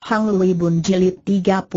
Hang Lui Bun Jilid 33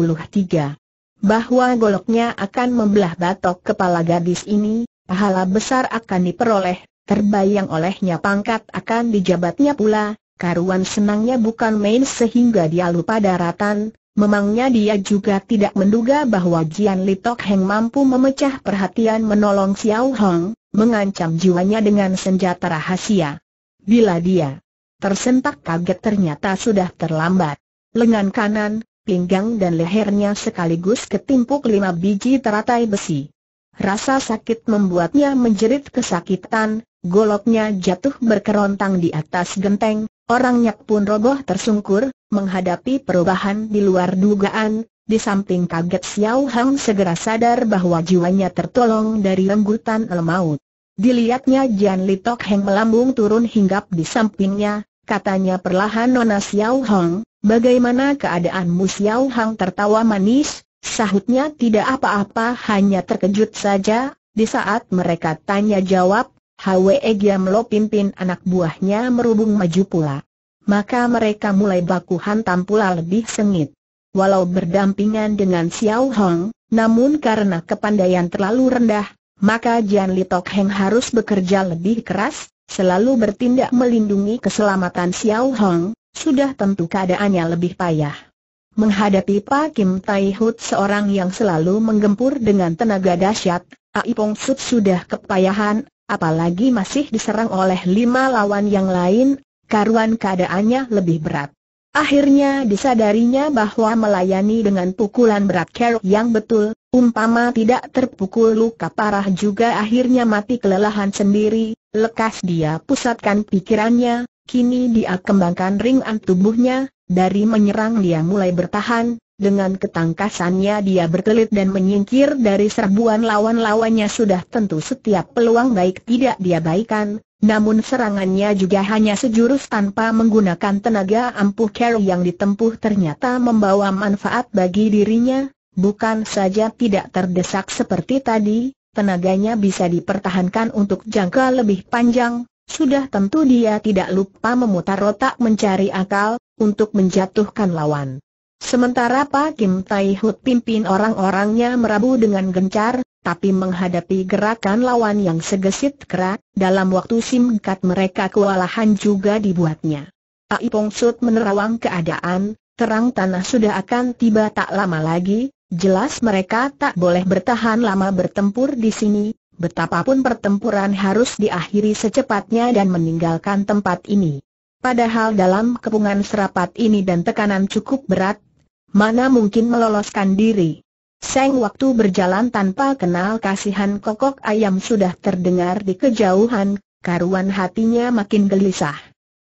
bahwa goloknya akan membelah batok kepala gadis ini, pahala besar akan diperoleh, terbayang olehnya pangkat akan dijabatnya pula, karuan senangnya bukan main sehingga dia lupa daratan, memangnya dia juga tidak menduga bahwa Jian Litok Heng mampu memecah perhatian menolong Xiao Hong, mengancam jiwanya dengan senjata rahasia. Bila dia tersentak kaget ternyata sudah terlambat lengan kanan, pinggang dan lehernya sekaligus ketimpuk lima biji teratai besi. Rasa sakit membuatnya menjerit kesakitan, goloknya jatuh berkerontang di atas genteng, orangnya pun roboh tersungkur, menghadapi perubahan di luar dugaan, di samping kaget Xiao Hang segera sadar bahwa jiwanya tertolong dari rembutan lemaut. Dilihatnya Jian Li Tok Heng melambung turun hinggap di sampingnya, katanya perlahan Nona Xiao Hong, Bagaimana keadaan Xiao Hang tertawa manis, sahutnya tidak apa-apa hanya terkejut saja, di saat mereka tanya jawab, Hwe Lo pimpin anak buahnya merubung maju pula. Maka mereka mulai baku hantam pula lebih sengit. Walau berdampingan dengan Xiao Hong, namun karena kepandaian terlalu rendah, maka Jian Li Tok Heng harus bekerja lebih keras, selalu bertindak melindungi keselamatan Xiao Hong, sudah tentu keadaannya lebih payah. Menghadapi Pak Kim Tai Hut seorang yang selalu menggempur dengan tenaga dahsyat, Ai Pong Sut sudah kepayahan, apalagi masih diserang oleh lima lawan yang lain, karuan keadaannya lebih berat. Akhirnya disadarinya bahwa melayani dengan pukulan berat kerok yang betul, umpama tidak terpukul luka parah juga akhirnya mati kelelahan sendiri, lekas dia pusatkan pikirannya, Kini dia kembangkan ringan tubuhnya, dari menyerang dia mulai bertahan, dengan ketangkasannya dia berkelit dan menyingkir dari serbuan lawan-lawannya sudah tentu setiap peluang baik tidak dia baikan, namun serangannya juga hanya sejurus tanpa menggunakan tenaga ampuh Carol yang ditempuh ternyata membawa manfaat bagi dirinya, bukan saja tidak terdesak seperti tadi, tenaganya bisa dipertahankan untuk jangka lebih panjang, sudah tentu dia tidak lupa memutar otak mencari akal, untuk menjatuhkan lawan. Sementara Pak Kim Tai Hut pimpin orang-orangnya merabu dengan gencar, tapi menghadapi gerakan lawan yang segesit kerak, dalam waktu singkat mereka kewalahan juga dibuatnya. Ai Ipong Sut menerawang keadaan, terang tanah sudah akan tiba tak lama lagi, jelas mereka tak boleh bertahan lama bertempur di sini, Betapapun pertempuran harus diakhiri secepatnya dan meninggalkan tempat ini. Padahal dalam kepungan serapat ini dan tekanan cukup berat, mana mungkin meloloskan diri. Seng waktu berjalan tanpa kenal kasihan kokok ayam sudah terdengar di kejauhan, karuan hatinya makin gelisah.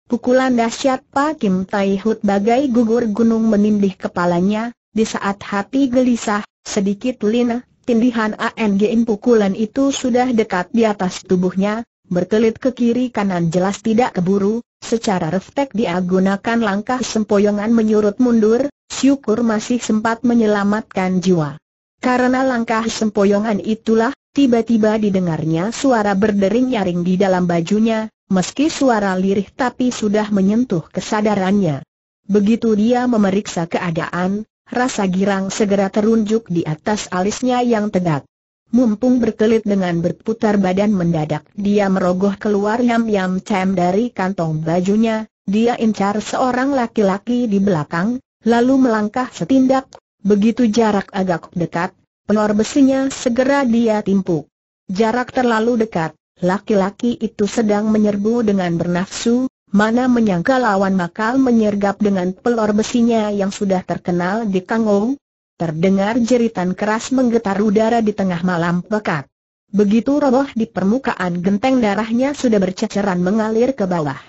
Pukulan dahsyat Pak Kim Tai Hut bagai gugur gunung menindih kepalanya, di saat hati gelisah, sedikit lina, Tindihan ANG pukulan itu sudah dekat di atas tubuhnya, berkelit ke kiri kanan jelas tidak keburu, secara refleks dia gunakan langkah sempoyongan menyurut mundur, syukur masih sempat menyelamatkan jiwa. Karena langkah sempoyongan itulah, tiba-tiba didengarnya suara berdering nyaring di dalam bajunya, meski suara lirih tapi sudah menyentuh kesadarannya. Begitu dia memeriksa keadaan, Rasa girang segera terunjuk di atas alisnya yang tegak. Mumpung berkelit dengan berputar badan mendadak dia merogoh keluar yam-yam cem dari kantong bajunya, dia incar seorang laki-laki di belakang, lalu melangkah setindak, begitu jarak agak dekat, penor besinya segera dia timpuk. Jarak terlalu dekat, laki-laki itu sedang menyerbu dengan bernafsu, Mana menyangka lawan bakal menyergap dengan pelor besinya yang sudah terkenal di Kangou? Terdengar jeritan keras menggetar udara di tengah malam pekat. Begitu roboh di permukaan genteng darahnya sudah berceceran mengalir ke bawah.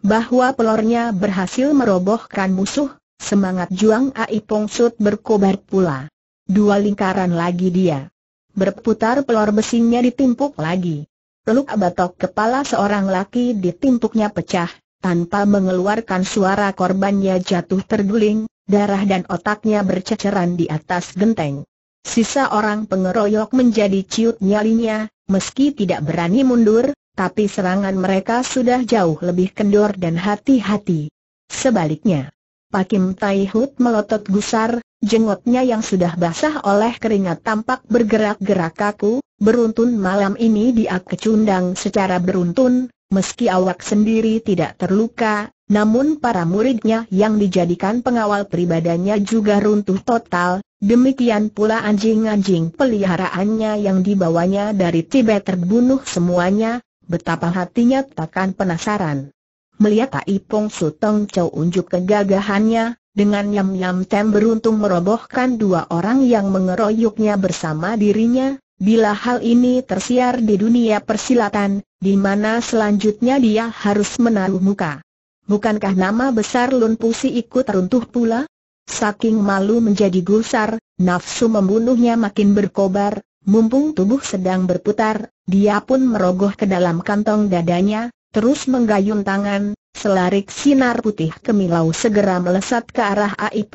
Bahwa pelornya berhasil merobohkan musuh, semangat juang Ai Pongsut berkobar pula. Dua lingkaran lagi dia. Berputar pelor besinya ditimpuk lagi. Peluk abatok kepala seorang laki ditimpuknya pecah, tanpa mengeluarkan suara korbannya jatuh terguling, darah dan otaknya berceceran di atas genteng. Sisa orang pengeroyok menjadi ciut nyalinya, meski tidak berani mundur, tapi serangan mereka sudah jauh lebih kendor dan hati-hati. Sebaliknya, Pakim Tai Hut melotot gusar, jenggotnya yang sudah basah oleh keringat tampak bergerak-gerak kaku, Beruntun malam ini dia kecundang secara beruntun, meski awak sendiri tidak terluka, namun para muridnya yang dijadikan pengawal pribadinya juga runtuh total, demikian pula anjing-anjing peliharaannya yang dibawanya dari Tibet terbunuh semuanya, betapa hatinya takkan penasaran. Melihat Tai Pong Sutong Chow unjuk kegagahannya, dengan Yam Yam Tem beruntung merobohkan dua orang yang mengeroyoknya bersama dirinya, Bila hal ini tersiar di dunia persilatan, di mana selanjutnya dia harus menaruh muka. Bukankah nama besar Lun Pusi ikut teruntuh pula? Saking malu menjadi gusar, nafsu membunuhnya makin berkobar, mumpung tubuh sedang berputar, dia pun merogoh ke dalam kantong dadanya, terus menggayung tangan, selarik sinar putih kemilau segera melesat ke arah Ai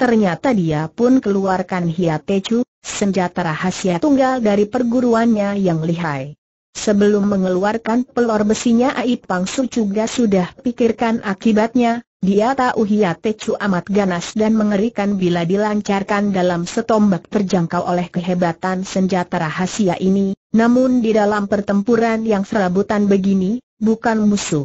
ternyata dia pun keluarkan Hiatechu, senjata rahasia tunggal dari perguruannya yang lihai. Sebelum mengeluarkan pelor besinya Aipang Su juga sudah pikirkan akibatnya, dia tahu Hiatechu amat ganas dan mengerikan bila dilancarkan dalam setombak terjangkau oleh kehebatan senjata rahasia ini, namun di dalam pertempuran yang serabutan begini, bukan musuh.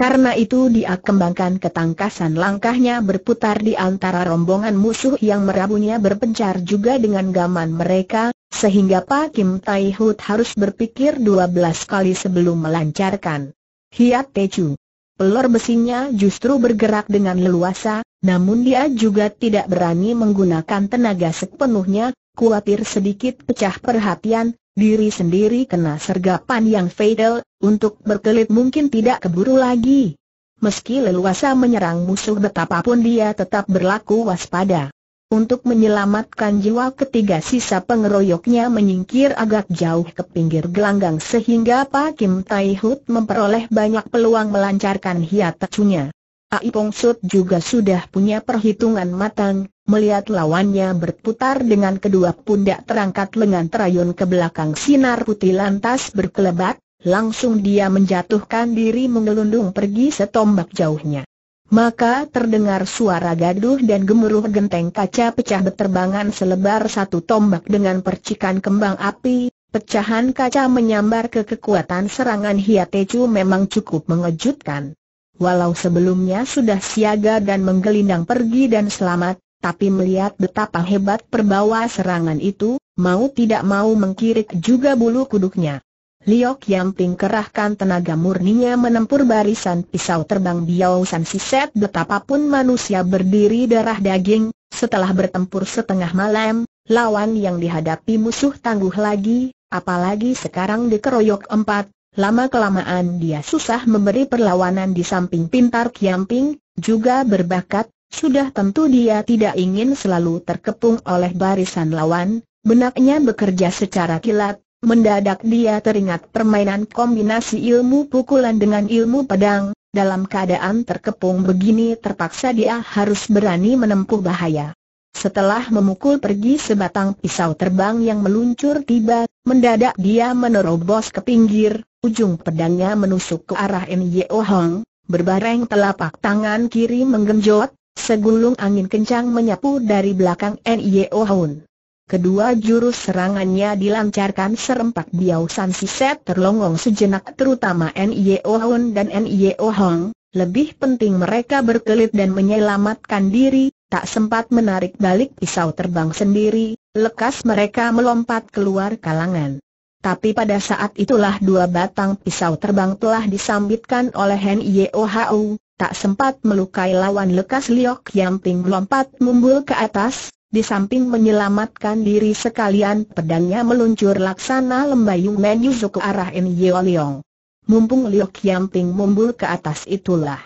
Karena itu dia kembangkan ketangkasan langkahnya berputar di antara rombongan musuh yang merabunya berpencar juga dengan gaman mereka, sehingga Pak Kim Tai Hut harus berpikir dua belas kali sebelum melancarkan. Hiat Teju, Pelor besinya justru bergerak dengan leluasa, namun dia juga tidak berani menggunakan tenaga sepenuhnya, Kuatir sedikit pecah perhatian, diri sendiri kena sergapan yang fatal, untuk berkelit mungkin tidak keburu lagi. Meski leluasa menyerang musuh betapapun dia tetap berlaku waspada. Untuk menyelamatkan jiwa ketiga sisa pengeroyoknya menyingkir agak jauh ke pinggir gelanggang sehingga Pak Kim Tai Hut memperoleh banyak peluang melancarkan hiat tecunya. Aipong Sud juga sudah punya perhitungan matang, melihat lawannya berputar dengan kedua pundak terangkat lengan terayun ke belakang sinar putih lantas berkelebat, langsung dia menjatuhkan diri mengelundung pergi setombak jauhnya. Maka terdengar suara gaduh dan gemuruh genteng kaca pecah beterbangan selebar satu tombak dengan percikan kembang api, pecahan kaca menyambar ke kekuatan serangan Hiatechu memang cukup mengejutkan. Walau sebelumnya sudah siaga dan menggelindang pergi dan selamat, tapi melihat betapa hebat perbawa serangan itu, mau tidak mau mengkirik juga bulu kuduknya. Liok Yamping kerahkan tenaga murninya menempur barisan pisau terbang Biao San Siset betapapun manusia berdiri darah daging, setelah bertempur setengah malam, lawan yang dihadapi musuh tangguh lagi, apalagi sekarang dikeroyok empat, Lama-kelamaan dia susah memberi perlawanan di samping pintar Kiamping, juga berbakat, sudah tentu dia tidak ingin selalu terkepung oleh barisan lawan, benaknya bekerja secara kilat, mendadak dia teringat permainan kombinasi ilmu pukulan dengan ilmu pedang, dalam keadaan terkepung begini terpaksa dia harus berani menempuh bahaya. Setelah memukul pergi sebatang pisau terbang yang meluncur tiba, mendadak dia menerobos ke pinggir, Ujung pedangnya menusuk ke arah Nyo Hong, berbareng telapak tangan kiri menggenjot, segulung angin kencang menyapu dari belakang Nyo Hong. Kedua jurus serangannya dilancarkan serempak Biao San Siset terlongong sejenak terutama Nio Hong dan Nio Hong. Lebih penting mereka berkelit dan menyelamatkan diri, tak sempat menarik balik pisau terbang sendiri, lekas mereka melompat keluar kalangan. Tapi pada saat itulah dua batang pisau terbang telah disambitkan oleh Hen Yeohau, tak sempat melukai lawan lekas Liok yang Yamping melompat mumbul ke atas, di samping menyelamatkan diri sekalian pedangnya meluncur laksana lembayung menyusu ke arah N. Yeo Leong. Mumpung Liok yang Yamping mumbul ke atas itulah.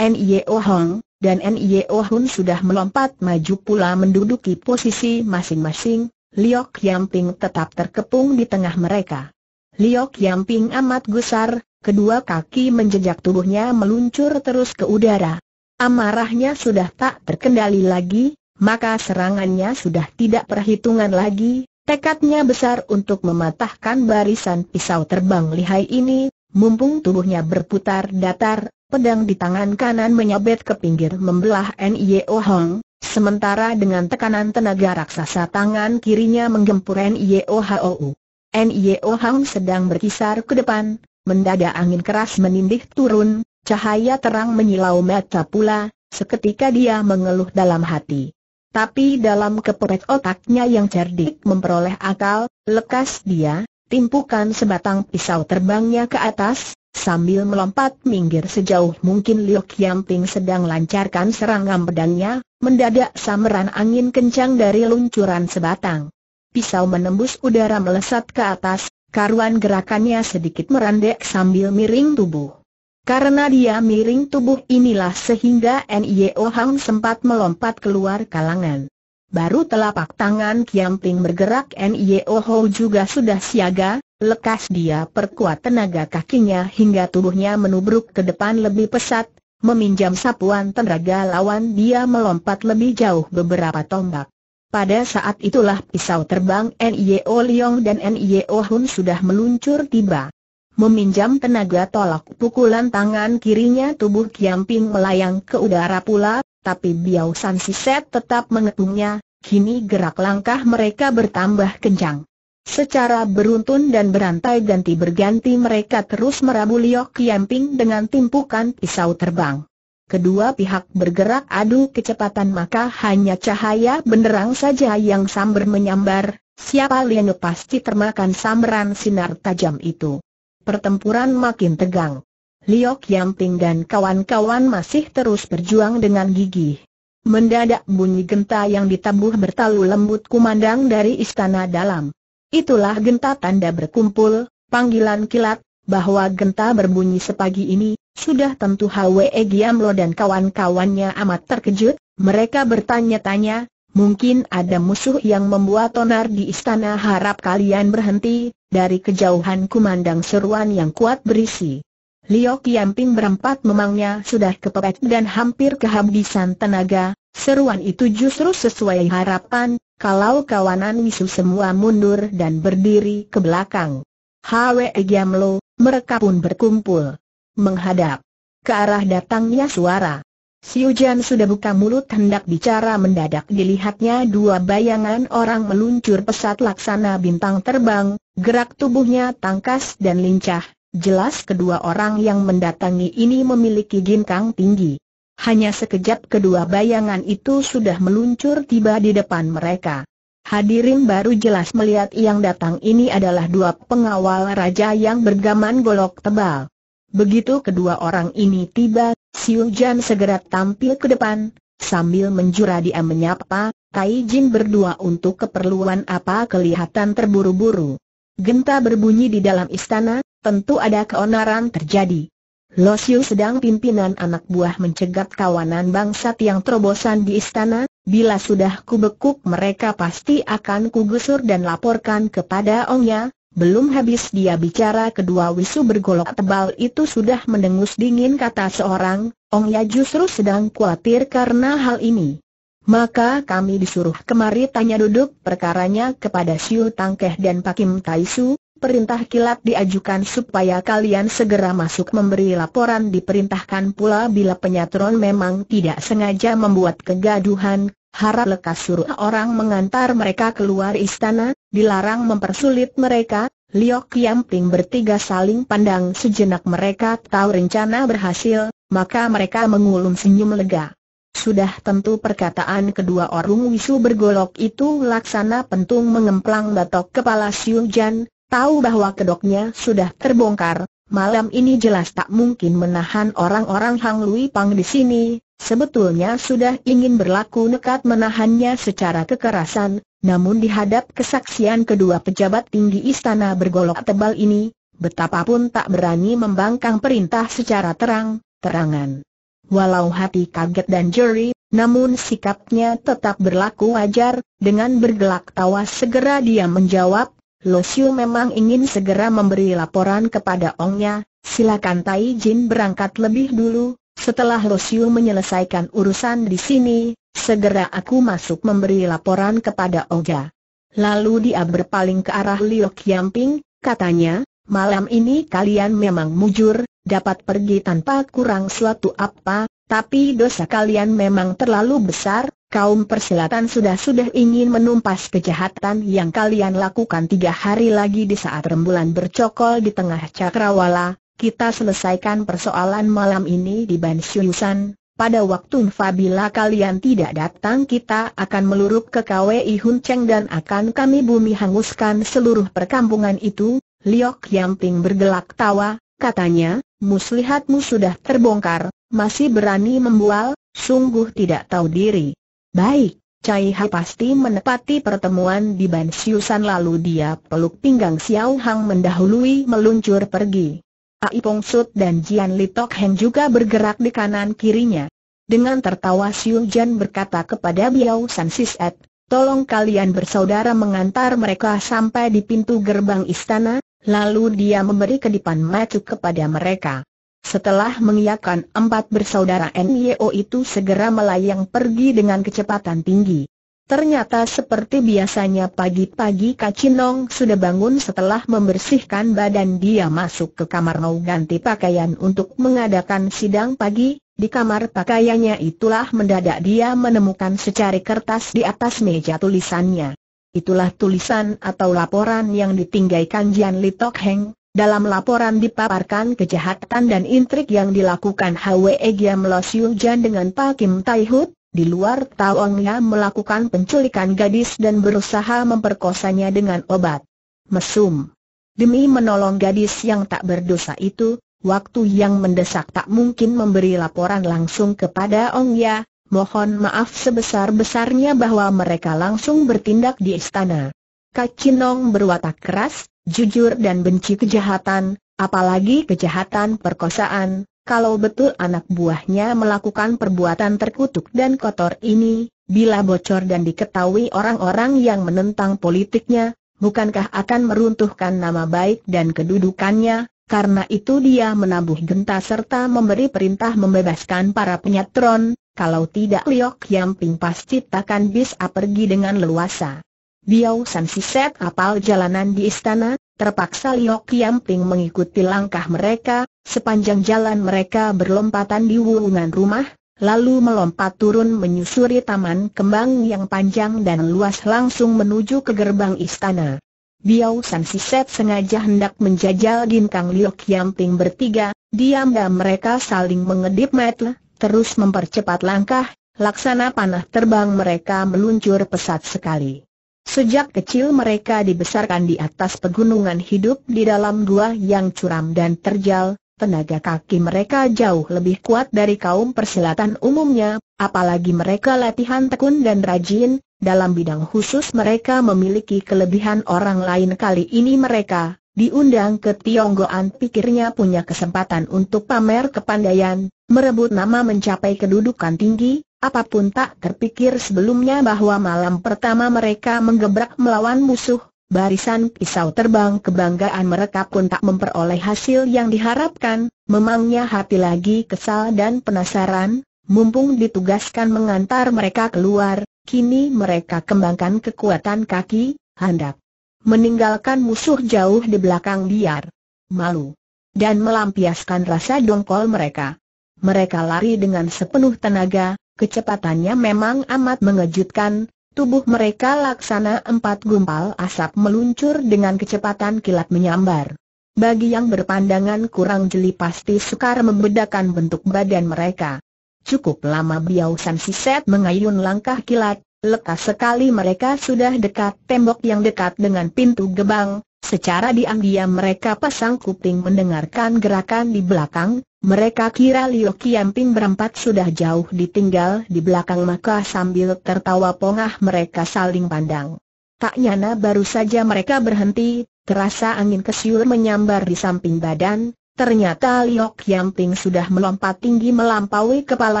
N. Yeo Hong dan N. Yeo Hun sudah melompat maju pula menduduki posisi masing-masing, Liok Yamping tetap terkepung di tengah mereka. Liok Yamping amat gusar, kedua kaki menjejak tubuhnya meluncur terus ke udara. Amarahnya sudah tak terkendali lagi, maka serangannya sudah tidak perhitungan lagi, tekadnya besar untuk mematahkan barisan pisau terbang lihai ini, mumpung tubuhnya berputar datar, pedang di tangan kanan menyabet ke pinggir membelah N.I.O. Hong, Sementara dengan tekanan tenaga raksasa tangan kirinya menggempur NIOHOU. Niohou sedang berkisar ke depan, mendadak angin keras menindih turun, cahaya terang menyilau mata pula, seketika dia mengeluh dalam hati. Tapi dalam keperet otaknya yang cerdik memperoleh akal, lekas dia, timpukan sebatang pisau terbangnya ke atas, Sambil melompat minggir sejauh mungkin Liu Qiangping sedang lancarkan serangan pedangnya, mendadak samaran angin kencang dari luncuran sebatang. Pisau menembus udara melesat ke atas, karuan gerakannya sedikit merandek sambil miring tubuh. Karena dia miring tubuh inilah sehingga N.Y.O. Hang sempat melompat keluar kalangan. Baru telapak tangan Kiam Ping bergerak Nio Ho juga sudah siaga, lekas dia perkuat tenaga kakinya hingga tubuhnya menubruk ke depan lebih pesat, meminjam sapuan tenaga lawan dia melompat lebih jauh beberapa tombak. Pada saat itulah pisau terbang Nio Leong dan Nio Hun sudah meluncur tiba. Meminjam tenaga tolak pukulan tangan kirinya tubuh Kiam Ping melayang ke udara pula, tapi Biao San Siset tetap mengepungnya, kini gerak langkah mereka bertambah kencang. Secara beruntun dan berantai ganti berganti mereka terus merabu Liok Kiamping dengan timpukan pisau terbang. Kedua pihak bergerak adu kecepatan maka hanya cahaya benderang saja yang samber menyambar, siapa lianu pasti termakan sambaran sinar tajam itu. Pertempuran makin tegang. Liok Ting dan kawan-kawan masih terus berjuang dengan gigih. Mendadak bunyi genta yang ditabuh bertalu lembut kumandang dari istana dalam. Itulah genta tanda berkumpul, panggilan kilat, bahwa genta berbunyi sepagi ini, sudah tentu Hwe Giamlo dan kawan-kawannya amat terkejut, mereka bertanya-tanya, mungkin ada musuh yang membuat onar di istana harap kalian berhenti, dari kejauhan kumandang seruan yang kuat berisi. Liu Kiamping berempat memangnya sudah kepepet dan hampir kehabisan tenaga, seruan itu justru sesuai harapan, kalau kawanan wisu semua mundur dan berdiri ke belakang. Hwe Giamlo, mereka pun berkumpul. Menghadap ke arah datangnya suara. Si Ujan sudah buka mulut hendak bicara mendadak dilihatnya dua bayangan orang meluncur pesat laksana bintang terbang, gerak tubuhnya tangkas dan lincah, Jelas kedua orang yang mendatangi ini memiliki ginkang tinggi. Hanya sekejap kedua bayangan itu sudah meluncur tiba di depan mereka. Hadirin baru jelas melihat yang datang ini adalah dua pengawal raja yang bergaman golok tebal. Begitu kedua orang ini tiba, Siu Jan segera tampil ke depan, sambil menjura dia menyapa, Tai Jin berdua untuk keperluan apa kelihatan terburu-buru. Genta berbunyi di dalam istana, tentu ada keonaran terjadi. Losiu sedang pimpinan anak buah mencegat kawanan bangsat yang terobosan di istana, bila sudah kubekuk mereka pasti akan kugusur dan laporkan kepada Ongya, belum habis dia bicara kedua wisu bergolok tebal itu sudah mendengus dingin kata seorang, Ongya justru sedang khawatir karena hal ini. Maka kami disuruh kemari tanya duduk perkaranya kepada Siu Tangkeh dan Pakim Taisu, perintah kilat diajukan supaya kalian segera masuk memberi laporan diperintahkan pula bila penyatron memang tidak sengaja membuat kegaduhan, harap lekas suruh orang mengantar mereka keluar istana, dilarang mempersulit mereka, Liok Yamping bertiga saling pandang sejenak mereka tahu rencana berhasil, maka mereka mengulum senyum lega. Sudah tentu perkataan kedua orang wisu bergolok itu laksana pentung mengemplang batok kepala Siung Jan, Tahu bahwa kedoknya sudah terbongkar, malam ini jelas tak mungkin menahan orang-orang Hang Lui Pang di sini, sebetulnya sudah ingin berlaku nekat menahannya secara kekerasan, namun dihadap kesaksian kedua pejabat tinggi istana bergolok tebal ini, betapapun tak berani membangkang perintah secara terang-terangan. Walau hati kaget dan jeri, namun sikapnya tetap berlaku wajar, dengan bergelak tawa segera dia menjawab, Lo Siu memang ingin segera memberi laporan kepada Ongnya, silakan Tai Jin berangkat lebih dulu, setelah Lo Siu menyelesaikan urusan di sini, segera aku masuk memberi laporan kepada Ongja. Lalu dia berpaling ke arah Liu Qiangping, katanya, malam ini kalian memang mujur, dapat pergi tanpa kurang suatu apa, tapi dosa kalian memang terlalu besar, kaum perselatan sudah-sudah ingin menumpas kejahatan yang kalian lakukan tiga hari lagi di saat rembulan bercokol di tengah cakrawala, kita selesaikan persoalan malam ini di Bansyusan. Pada waktu Fabila kalian tidak datang kita akan meluruk ke KWI Hun Cheng dan akan kami bumi hanguskan seluruh perkampungan itu, Liok Yamping bergelak tawa, katanya, muslihatmu sudah terbongkar, masih berani membual, sungguh tidak tahu diri. Baik, Cai Hai pasti menepati pertemuan di Ban lalu dia peluk pinggang Xiao Hang mendahului meluncur pergi. Ai Pong Sut dan Jian Li Tok Heng juga bergerak di kanan kirinya. Dengan tertawa Siu Jian berkata kepada Biao San Sis Ed, tolong kalian bersaudara mengantar mereka sampai di pintu gerbang istana, lalu dia memberi kedipan macu kepada mereka. Setelah mengiakan empat bersaudara NYO itu segera melayang pergi dengan kecepatan tinggi. Ternyata seperti biasanya pagi-pagi Kacinong sudah bangun setelah membersihkan badan dia masuk ke kamar mau ganti pakaian untuk mengadakan sidang pagi, di kamar pakaiannya itulah mendadak dia menemukan secari kertas di atas meja tulisannya. Itulah tulisan atau laporan yang ditinggalkan Jian Litok Heng, dalam laporan dipaparkan kejahatan dan intrik yang dilakukan Hwe Giam Lo Jan dengan Pak Kim Tai Hut, di luar Taongnya melakukan penculikan gadis dan berusaha memperkosanya dengan obat mesum. Demi menolong gadis yang tak berdosa itu, waktu yang mendesak tak mungkin memberi laporan langsung kepada Ong Ya, mohon maaf sebesar-besarnya bahwa mereka langsung bertindak di istana. Kak Kinong berwatak keras, jujur dan benci kejahatan, apalagi kejahatan perkosaan, kalau betul anak buahnya melakukan perbuatan terkutuk dan kotor ini, bila bocor dan diketahui orang-orang yang menentang politiknya, bukankah akan meruntuhkan nama baik dan kedudukannya, karena itu dia menabuh genta serta memberi perintah membebaskan para penyatron. kalau tidak Liok Yamping pasti takkan bisa pergi dengan leluasa. Biao San Si Set apal jalanan di istana, terpaksa Liok Ping mengikuti langkah mereka, sepanjang jalan mereka berlompatan di wulungan rumah, lalu melompat turun menyusuri taman kembang yang panjang dan luas langsung menuju ke gerbang istana. Biao San Si Set sengaja hendak menjajal ginkang Liok Ping bertiga, diam-diam mereka saling mengedip mata, terus mempercepat langkah, laksana panah terbang mereka meluncur pesat sekali. Sejak kecil mereka dibesarkan di atas pegunungan hidup di dalam gua yang curam dan terjal, tenaga kaki mereka jauh lebih kuat dari kaum persilatan umumnya, apalagi mereka latihan tekun dan rajin, dalam bidang khusus mereka memiliki kelebihan orang lain kali ini mereka, diundang ke Tionggoan pikirnya punya kesempatan untuk pamer kepandaian, merebut nama mencapai kedudukan tinggi, Apapun tak terpikir sebelumnya bahwa malam pertama mereka menggebrak melawan musuh, barisan pisau terbang kebanggaan mereka pun tak memperoleh hasil yang diharapkan, memangnya hati lagi kesal dan penasaran, mumpung ditugaskan mengantar mereka keluar, kini mereka kembangkan kekuatan kaki, hendak meninggalkan musuh jauh di belakang biar malu, dan melampiaskan rasa dongkol mereka. Mereka lari dengan sepenuh tenaga, Kecepatannya memang amat mengejutkan, tubuh mereka laksana empat gumpal asap meluncur dengan kecepatan kilat menyambar. Bagi yang berpandangan kurang jeli pasti sukar membedakan bentuk badan mereka. Cukup lama Biao San Siset mengayun langkah kilat, lekas sekali mereka sudah dekat tembok yang dekat dengan pintu gebang, Secara diam-diam mereka pasang kuping mendengarkan gerakan di belakang, mereka kira Liu Yamping berempat sudah jauh ditinggal di belakang maka sambil tertawa pongah mereka saling pandang. Tak nyana baru saja mereka berhenti, terasa angin kesiul menyambar di samping badan, ternyata Liu Yamping sudah melompat tinggi melampaui kepala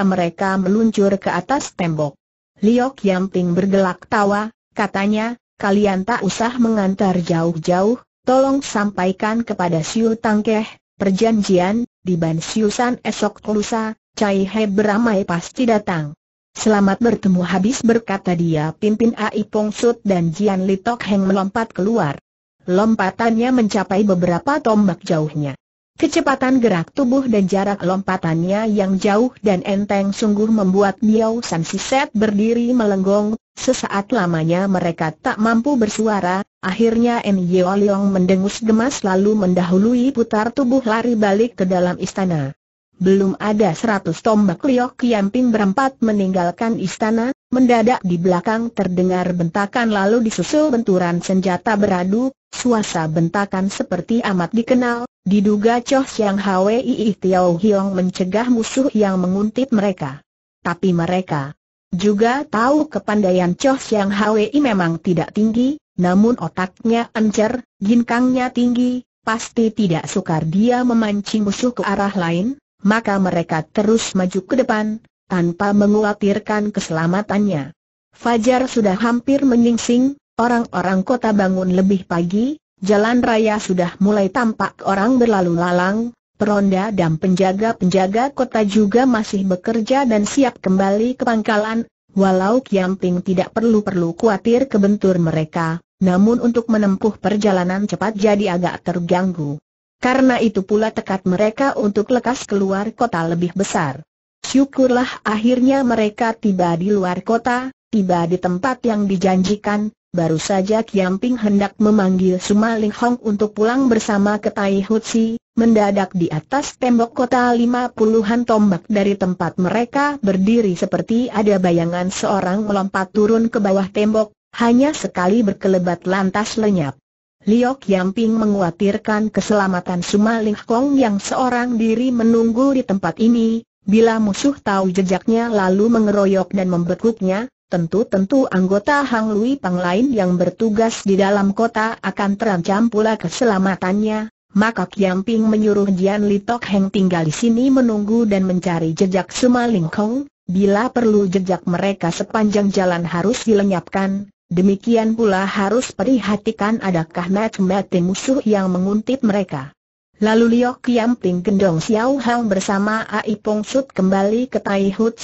mereka meluncur ke atas tembok. Liu Yamping bergelak tawa, katanya, kalian tak usah mengantar jauh-jauh, tolong sampaikan kepada Siu Tangkeh, perjanjian, di Bansiusan esok lusa, Cai He beramai pasti datang. Selamat bertemu habis berkata dia pimpin Ai Pong Sut dan Jian Li Heng melompat keluar. Lompatannya mencapai beberapa tombak jauhnya. Kecepatan gerak tubuh dan jarak lompatannya yang jauh dan enteng sungguh membuat Miao San Set berdiri melenggong, sesaat lamanya mereka tak mampu bersuara, akhirnya N Yeo Leong mendengus gemas lalu mendahului putar tubuh lari balik ke dalam istana. Belum ada seratus tombak Liok Kiamping berempat meninggalkan istana, mendadak di belakang terdengar bentakan lalu disusul benturan senjata beradu, suasa bentakan seperti amat dikenal, diduga Choh Siang Hwi Tiao Hiong mencegah musuh yang menguntit mereka. Tapi mereka juga tahu kepandaian Choh Siang Hwi memang tidak tinggi, namun otaknya encer, ginkangnya tinggi, pasti tidak sukar dia memancing musuh ke arah lain, maka mereka terus maju ke depan, tanpa menguatirkan keselamatannya. Fajar sudah hampir menyingsing, Orang-orang kota bangun lebih pagi, jalan raya sudah mulai tampak orang berlalu lalang, peronda dan penjaga-penjaga kota juga masih bekerja dan siap kembali ke pangkalan, walau Kiamping tidak perlu-perlu khawatir kebentur mereka, namun untuk menempuh perjalanan cepat jadi agak terganggu. Karena itu pula tekad mereka untuk lekas keluar kota lebih besar. Syukurlah akhirnya mereka tiba di luar kota, tiba di tempat yang dijanjikan, Baru saja Kiamping hendak memanggil Suma Hong untuk pulang bersama ke Tai Hutsi, mendadak di atas tembok kota lima puluhan tombak dari tempat mereka berdiri seperti ada bayangan seorang melompat turun ke bawah tembok, hanya sekali berkelebat lantas lenyap. Liok Yamping menguatirkan keselamatan Suma Hong yang seorang diri menunggu di tempat ini, bila musuh tahu jejaknya lalu mengeroyok dan membekuknya, tentu-tentu anggota Hang Lui Pang lain yang bertugas di dalam kota akan terancam pula keselamatannya, maka Kiam Ping menyuruh Jian Li Tok Heng tinggal di sini menunggu dan mencari jejak Suma Ling Kong, bila perlu jejak mereka sepanjang jalan harus dilenyapkan, demikian pula harus perhatikan adakah mati-mati musuh yang menguntit mereka. Lalu Liok Kiam Ping gendong Xiao Hang bersama Ai Pong Sud kembali ke Tai Hut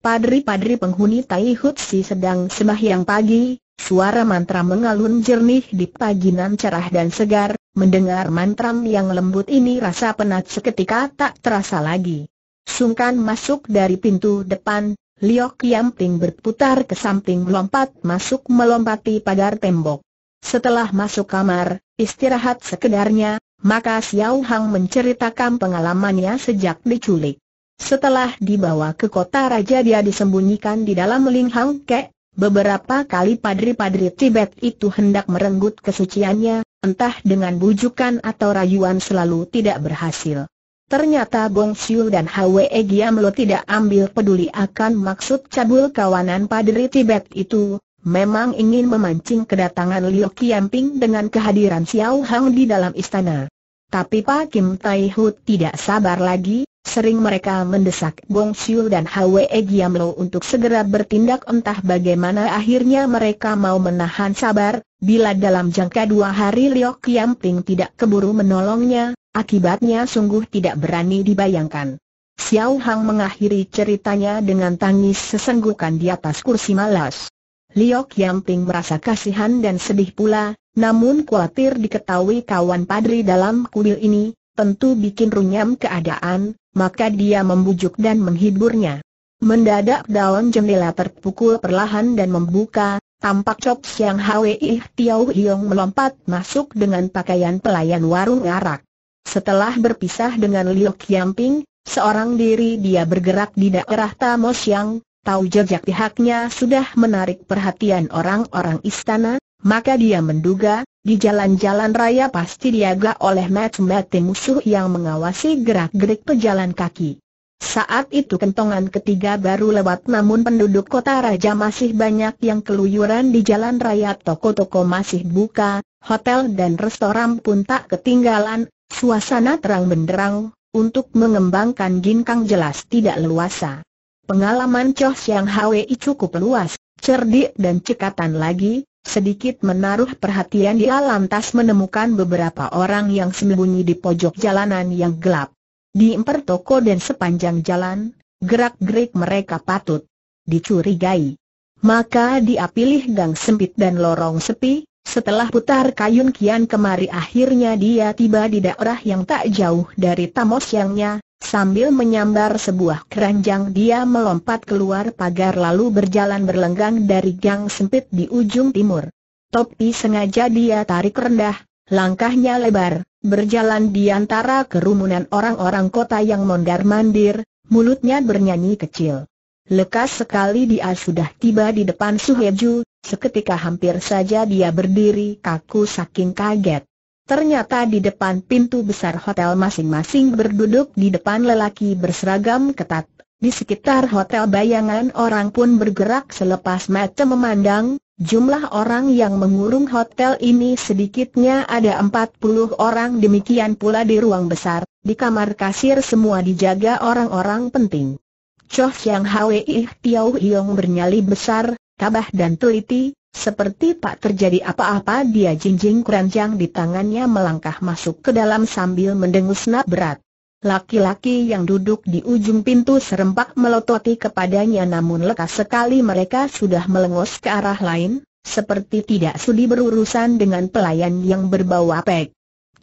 Padri-padri penghuni Tai Hutsi sedang sembahyang pagi, suara mantra mengalun jernih di paginan cerah dan segar, mendengar mantra yang lembut ini rasa penat seketika tak terasa lagi. Sungkan masuk dari pintu depan, Liok Yamping berputar ke samping melompat masuk melompati pagar tembok. Setelah masuk kamar, istirahat sekedarnya, maka Xiao Hang menceritakan pengalamannya sejak diculik. Setelah dibawa ke kota raja dia disembunyikan di dalam Linghang Kek, beberapa kali padri-padri Tibet itu hendak merenggut kesuciannya, entah dengan bujukan atau rayuan selalu tidak berhasil. Ternyata Gong Siu dan Hwe lo tidak ambil peduli akan maksud cabul kawanan padri Tibet itu, memang ingin memancing kedatangan Liu Qianping dengan kehadiran Xiao Hang di dalam istana. Tapi Pak Kim Tai Hu tidak sabar lagi, Sering mereka mendesak Bong Siul dan Hwe Giam Lo untuk segera bertindak entah bagaimana akhirnya mereka mau menahan sabar, bila dalam jangka dua hari Liok Kiam Ping tidak keburu menolongnya, akibatnya sungguh tidak berani dibayangkan. Xiao Hang mengakhiri ceritanya dengan tangis sesenggukan di atas kursi malas. Liok Kiam Ping merasa kasihan dan sedih pula, namun khawatir diketahui kawan padri dalam kuil ini, tentu bikin runyam keadaan, maka dia membujuk dan menghiburnya. Mendadak daun jendela terpukul perlahan dan membuka, tampak Chop Siang Hwi Tiau Hiong melompat masuk dengan pakaian pelayan warung arak. Setelah berpisah dengan Liu Qiangping, seorang diri dia bergerak di daerah Tamo Siang, tahu jejak pihaknya sudah menarik perhatian orang-orang istana, maka dia menduga, di jalan-jalan raya pasti diaga oleh mat mati musuh yang mengawasi gerak-gerik pejalan kaki. Saat itu kentongan ketiga baru lewat namun penduduk kota raja masih banyak yang keluyuran di jalan raya toko-toko masih buka, hotel dan restoran pun tak ketinggalan, suasana terang benderang, untuk mengembangkan ginkang jelas tidak leluasa. Pengalaman Cho Siang Hwi cukup luas, cerdik dan cekatan lagi, sedikit menaruh perhatian dia lantas menemukan beberapa orang yang sembunyi di pojok jalanan yang gelap. Di emper toko dan sepanjang jalan, gerak-gerik mereka patut dicurigai. Maka dia pilih gang sempit dan lorong sepi, setelah putar kayun kian kemari akhirnya dia tiba di daerah yang tak jauh dari Tamos yangnya, Sambil menyambar sebuah keranjang dia melompat keluar pagar lalu berjalan berlenggang dari gang sempit di ujung timur. Topi sengaja dia tarik rendah, langkahnya lebar, berjalan di antara kerumunan orang-orang kota yang mondar-mandir, mulutnya bernyanyi kecil. Lekas sekali dia sudah tiba di depan Suheju, seketika hampir saja dia berdiri kaku saking kaget. Ternyata di depan pintu besar hotel masing-masing berduduk di depan lelaki berseragam ketat. Di sekitar hotel bayangan orang pun bergerak selepas mata memandang, jumlah orang yang mengurung hotel ini sedikitnya ada 40 orang demikian pula di ruang besar, di kamar kasir semua dijaga orang-orang penting. Choh Yang Hwi Tiau Hiong bernyali besar, tabah dan teliti, seperti tak terjadi apa-apa dia jinjing keranjang di tangannya melangkah masuk ke dalam sambil mendengus nap berat. Laki-laki yang duduk di ujung pintu serempak melototi kepadanya namun lekas sekali mereka sudah melengos ke arah lain, seperti tidak sudi berurusan dengan pelayan yang berbawa pek.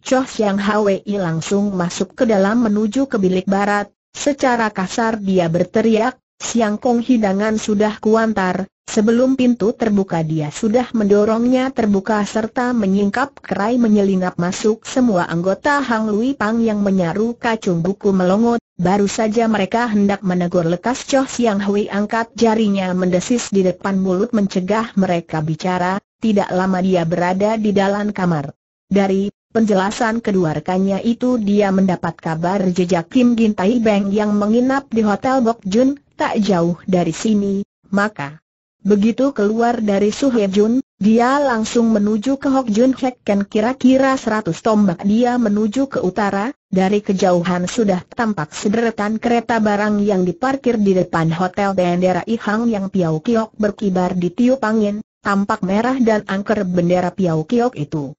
Choh Siang Hwei langsung masuk ke dalam menuju ke bilik barat, secara kasar dia berteriak, Siang Kong hidangan sudah kuantar, sebelum pintu terbuka dia sudah mendorongnya terbuka serta menyingkap kerai menyelinap masuk semua anggota Hang Lui Pang yang menyaru kacung buku melongot, baru saja mereka hendak menegur lekas Choh Siang Hui angkat jarinya mendesis di depan mulut mencegah mereka bicara, tidak lama dia berada di dalam kamar. Dari penjelasan kedua rekannya itu dia mendapat kabar jejak Kim Gintai Beng yang menginap di Hotel Bok Jun, tak jauh dari sini, maka begitu keluar dari Suhejun, dia langsung menuju ke Hokjun Hekken kira-kira 100 tombak dia menuju ke utara, dari kejauhan sudah tampak sederetan kereta barang yang diparkir di depan Hotel Bendera Ihang yang Piau Kiok berkibar di tiup angin, tampak merah dan angker bendera Piau Kiok itu.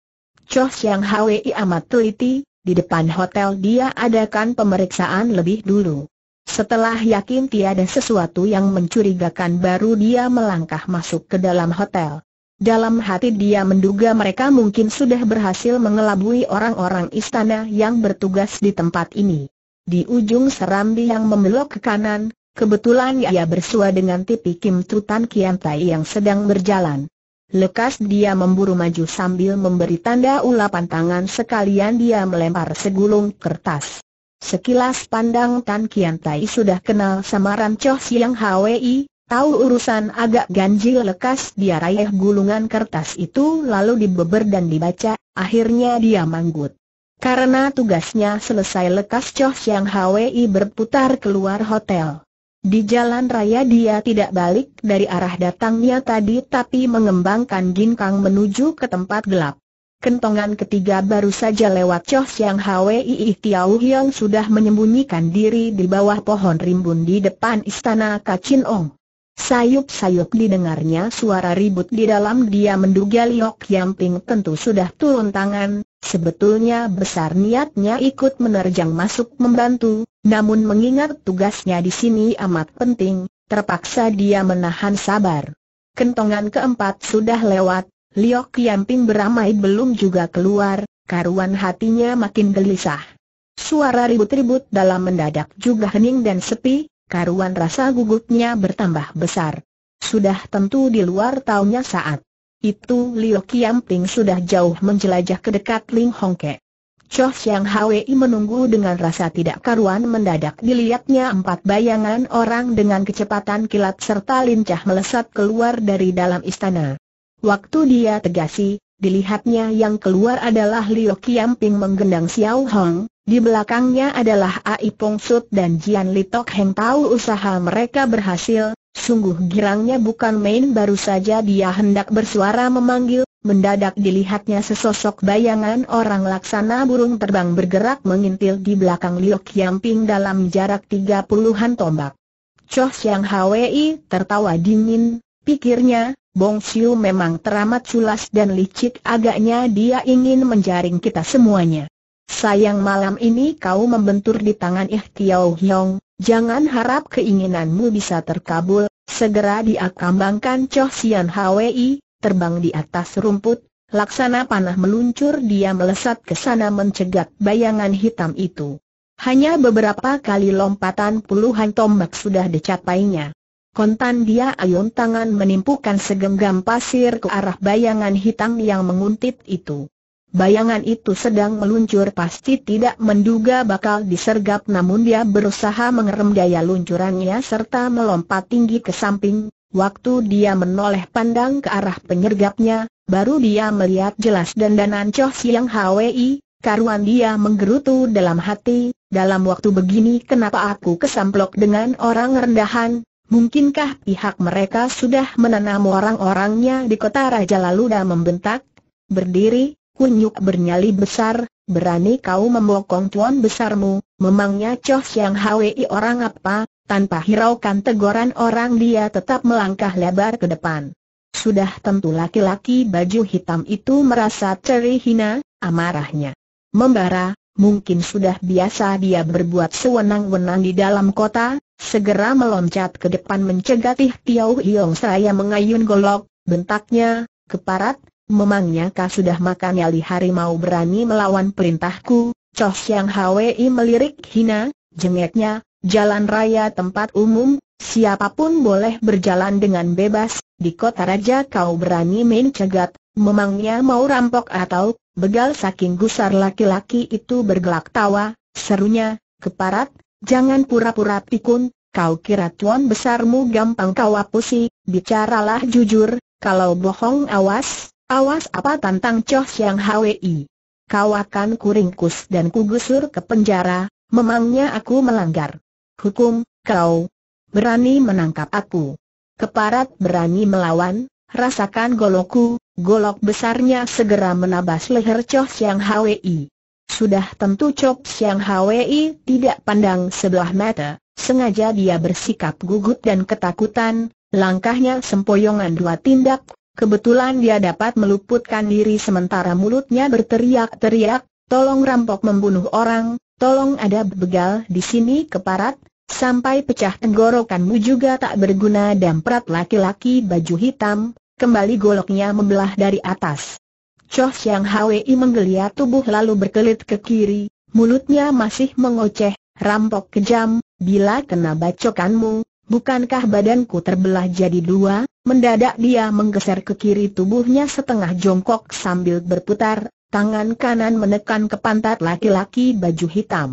Choh Siang Hwi amat teliti, di depan hotel dia adakan pemeriksaan lebih dulu. Setelah yakin tiada sesuatu yang mencurigakan baru dia melangkah masuk ke dalam hotel. Dalam hati dia menduga mereka mungkin sudah berhasil mengelabui orang-orang istana yang bertugas di tempat ini. Di ujung serambi yang membelok ke kanan, kebetulan ia bersua dengan tipi Kim Tutan Kian Tai yang sedang berjalan. Lekas dia memburu maju sambil memberi tanda ulapan tangan sekalian dia melempar segulung kertas. Sekilas pandang Tan Kian Tai sudah kenal samaran Choh Siang Hwi, tahu urusan agak ganjil lekas dia raih gulungan kertas itu lalu dibeber dan dibaca, akhirnya dia manggut. Karena tugasnya selesai lekas Choh Siang Hwi berputar keluar hotel. Di jalan raya dia tidak balik dari arah datangnya tadi tapi mengembangkan ginkang menuju ke tempat gelap. Kentongan ketiga baru saja lewat Choh Siang Hwii Tiau Hiang sudah menyembunyikan diri di bawah pohon rimbun di depan istana Kacinong. Ong. Sayup-sayup didengarnya suara ribut di dalam dia menduga Liok Yamping tentu sudah turun tangan, sebetulnya besar niatnya ikut menerjang masuk membantu, namun mengingat tugasnya di sini amat penting, terpaksa dia menahan sabar. Kentongan keempat sudah lewat, Liok Yamping beramai belum juga keluar, karuan hatinya makin gelisah. Suara ribut-ribut dalam mendadak juga hening dan sepi, karuan rasa gugupnya bertambah besar. Sudah tentu di luar taunya saat itu Liok Kiamping sudah jauh menjelajah ke dekat Ling Hongke. Choh Siang Hwi menunggu dengan rasa tidak karuan mendadak dilihatnya empat bayangan orang dengan kecepatan kilat serta lincah melesat keluar dari dalam istana. Waktu dia tegasi, dilihatnya yang keluar adalah Liu Qiangping menggendang Xiao Hong, di belakangnya adalah Ai Pong Sud dan Jian Li Tok Heng tahu usaha mereka berhasil, sungguh girangnya bukan main baru saja dia hendak bersuara memanggil, mendadak dilihatnya sesosok bayangan orang laksana burung terbang bergerak mengintil di belakang Liu Qiangping dalam jarak tiga puluhan tombak. Choh Xiang Hwei tertawa dingin, pikirnya, Bong Siu memang teramat culas dan licik agaknya dia ingin menjaring kita semuanya. Sayang malam ini kau membentur di tangan Ih Tiao Hiong, jangan harap keinginanmu bisa terkabul, segera diakambangkan Choh Sian Hwi, terbang di atas rumput, laksana panah meluncur dia melesat ke sana mencegat bayangan hitam itu. Hanya beberapa kali lompatan puluhan tombak sudah dicapainya kontan dia ayun tangan menimpukan segenggam pasir ke arah bayangan hitam yang menguntit itu. Bayangan itu sedang meluncur pasti tidak menduga bakal disergap namun dia berusaha mengerem daya luncurannya serta melompat tinggi ke samping. Waktu dia menoleh pandang ke arah penyergapnya, baru dia melihat jelas dandanan Choh Siang Hwi, karuan dia menggerutu dalam hati, dalam waktu begini kenapa aku kesamplok dengan orang rendahan, Mungkinkah pihak mereka sudah menanam orang-orangnya di kota Raja lalu dah membentak? Berdiri, kunyuk bernyali besar, berani kau membokong tuan besarmu, memangnya Choh Siang Hwi orang apa? Tanpa hiraukan teguran orang dia tetap melangkah lebar ke depan. Sudah tentu laki-laki baju hitam itu merasa ceri hina, amarahnya. Membara, mungkin sudah biasa dia berbuat sewenang-wenang di dalam kota, Segera meloncat ke depan mencegat Tiau Hiong seraya mengayun golok, bentaknya, keparat, memangnya kau sudah makan nyali mau berani melawan perintahku, Choh Siang Hwi melirik hina, jengeknya, jalan raya tempat umum, siapapun boleh berjalan dengan bebas, di kota raja kau berani main cegat, memangnya mau rampok atau, begal saking gusar laki-laki itu bergelak tawa, serunya, keparat, Jangan pura-pura pikun, kau kira tuan besarmu gampang kau hapusi, bicaralah jujur, kalau bohong awas, awas apa tantang Choh Siang Hwi. Kau akan kuringkus dan kugusur ke penjara, memangnya aku melanggar. Hukum, kau berani menangkap aku. Keparat berani melawan, rasakan goloku, golok besarnya segera menabas leher Choh Siang Hwi. Sudah tentu Chok Siang Hwi tidak pandang sebelah mata, sengaja dia bersikap gugup dan ketakutan, langkahnya sempoyongan dua tindak, kebetulan dia dapat meluputkan diri sementara mulutnya berteriak-teriak, tolong rampok membunuh orang, tolong ada begal di sini keparat, sampai pecah tenggorokanmu juga tak berguna damprat laki-laki baju hitam, kembali goloknya membelah dari atas. Choh Siang Hwi menggeliat tubuh lalu berkelit ke kiri, mulutnya masih mengoceh, rampok kejam, bila kena bacokanmu, bukankah badanku terbelah jadi dua? Mendadak dia menggeser ke kiri tubuhnya setengah jongkok sambil berputar, tangan kanan menekan ke pantat laki-laki baju hitam.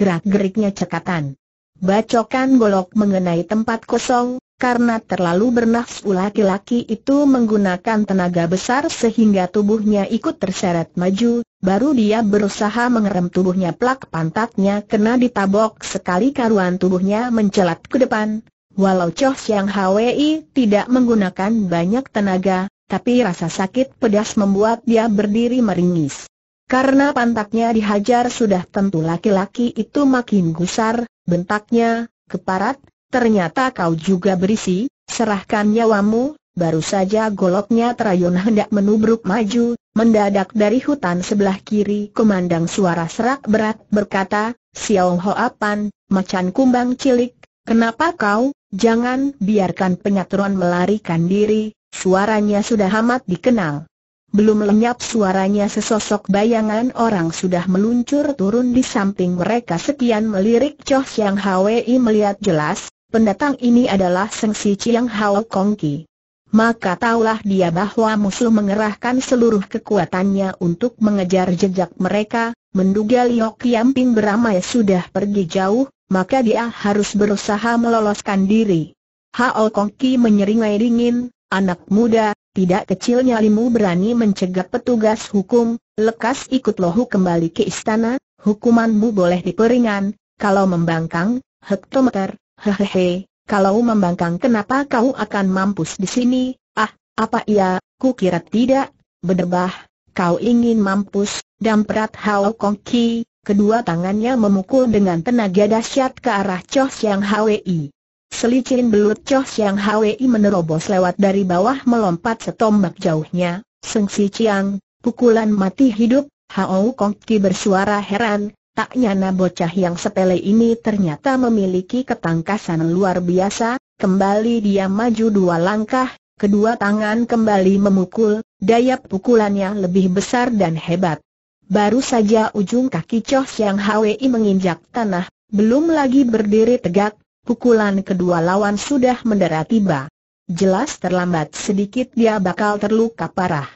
Gerak-geriknya cekatan. Bacokan golok mengenai tempat kosong, karena terlalu bernafsu laki-laki itu menggunakan tenaga besar sehingga tubuhnya ikut terseret maju, baru dia berusaha mengerem tubuhnya plak pantatnya kena ditabok sekali karuan tubuhnya mencelat ke depan. Walau Choh Siang Hwi tidak menggunakan banyak tenaga, tapi rasa sakit pedas membuat dia berdiri meringis. Karena pantatnya dihajar sudah tentu laki-laki itu makin gusar, bentaknya, keparat, ternyata kau juga berisi, serahkan nyawamu, baru saja goloknya terayun hendak menubruk maju, mendadak dari hutan sebelah kiri kumandang suara serak berat berkata, Xiao Hoapan, macan kumbang cilik, kenapa kau, jangan biarkan penyaturan melarikan diri, suaranya sudah amat dikenal. Belum lenyap suaranya sesosok bayangan orang sudah meluncur turun di samping mereka sekian melirik Choh Siang Hwi melihat jelas, pendatang ini adalah Seng Si Chiang Hao Kong Ki. Maka taulah dia bahwa musuh mengerahkan seluruh kekuatannya untuk mengejar jejak mereka, menduga Liok Kiamping beramai sudah pergi jauh, maka dia harus berusaha meloloskan diri. Hao Kong Ki menyeringai dingin, anak muda, tidak kecilnya limu berani mencegah petugas hukum, lekas ikut lohu kembali ke istana, hukumanmu boleh diperingan, kalau membangkang, hektometer, Hehehe, kalau membangkang kenapa kau akan mampus di sini? Ah, apa iya, kira tidak? Bedebah, kau ingin mampus, Damperat Hao Kong Ki, kedua tangannya memukul dengan tenaga dahsyat ke arah Choh Siang Hwi. Selicin belut Choh Siang Hwi menerobos lewat dari bawah melompat setombak jauhnya, Seng Si Chiang, pukulan mati hidup, Hao Kong Ki bersuara heran, Tak na bocah yang sepele ini ternyata memiliki ketangkasan luar biasa, kembali dia maju dua langkah, kedua tangan kembali memukul, daya pukulannya lebih besar dan hebat. Baru saja ujung kaki Choh Siang Hwi menginjak tanah, belum lagi berdiri tegak, pukulan kedua lawan sudah mendera tiba. Jelas terlambat sedikit dia bakal terluka parah.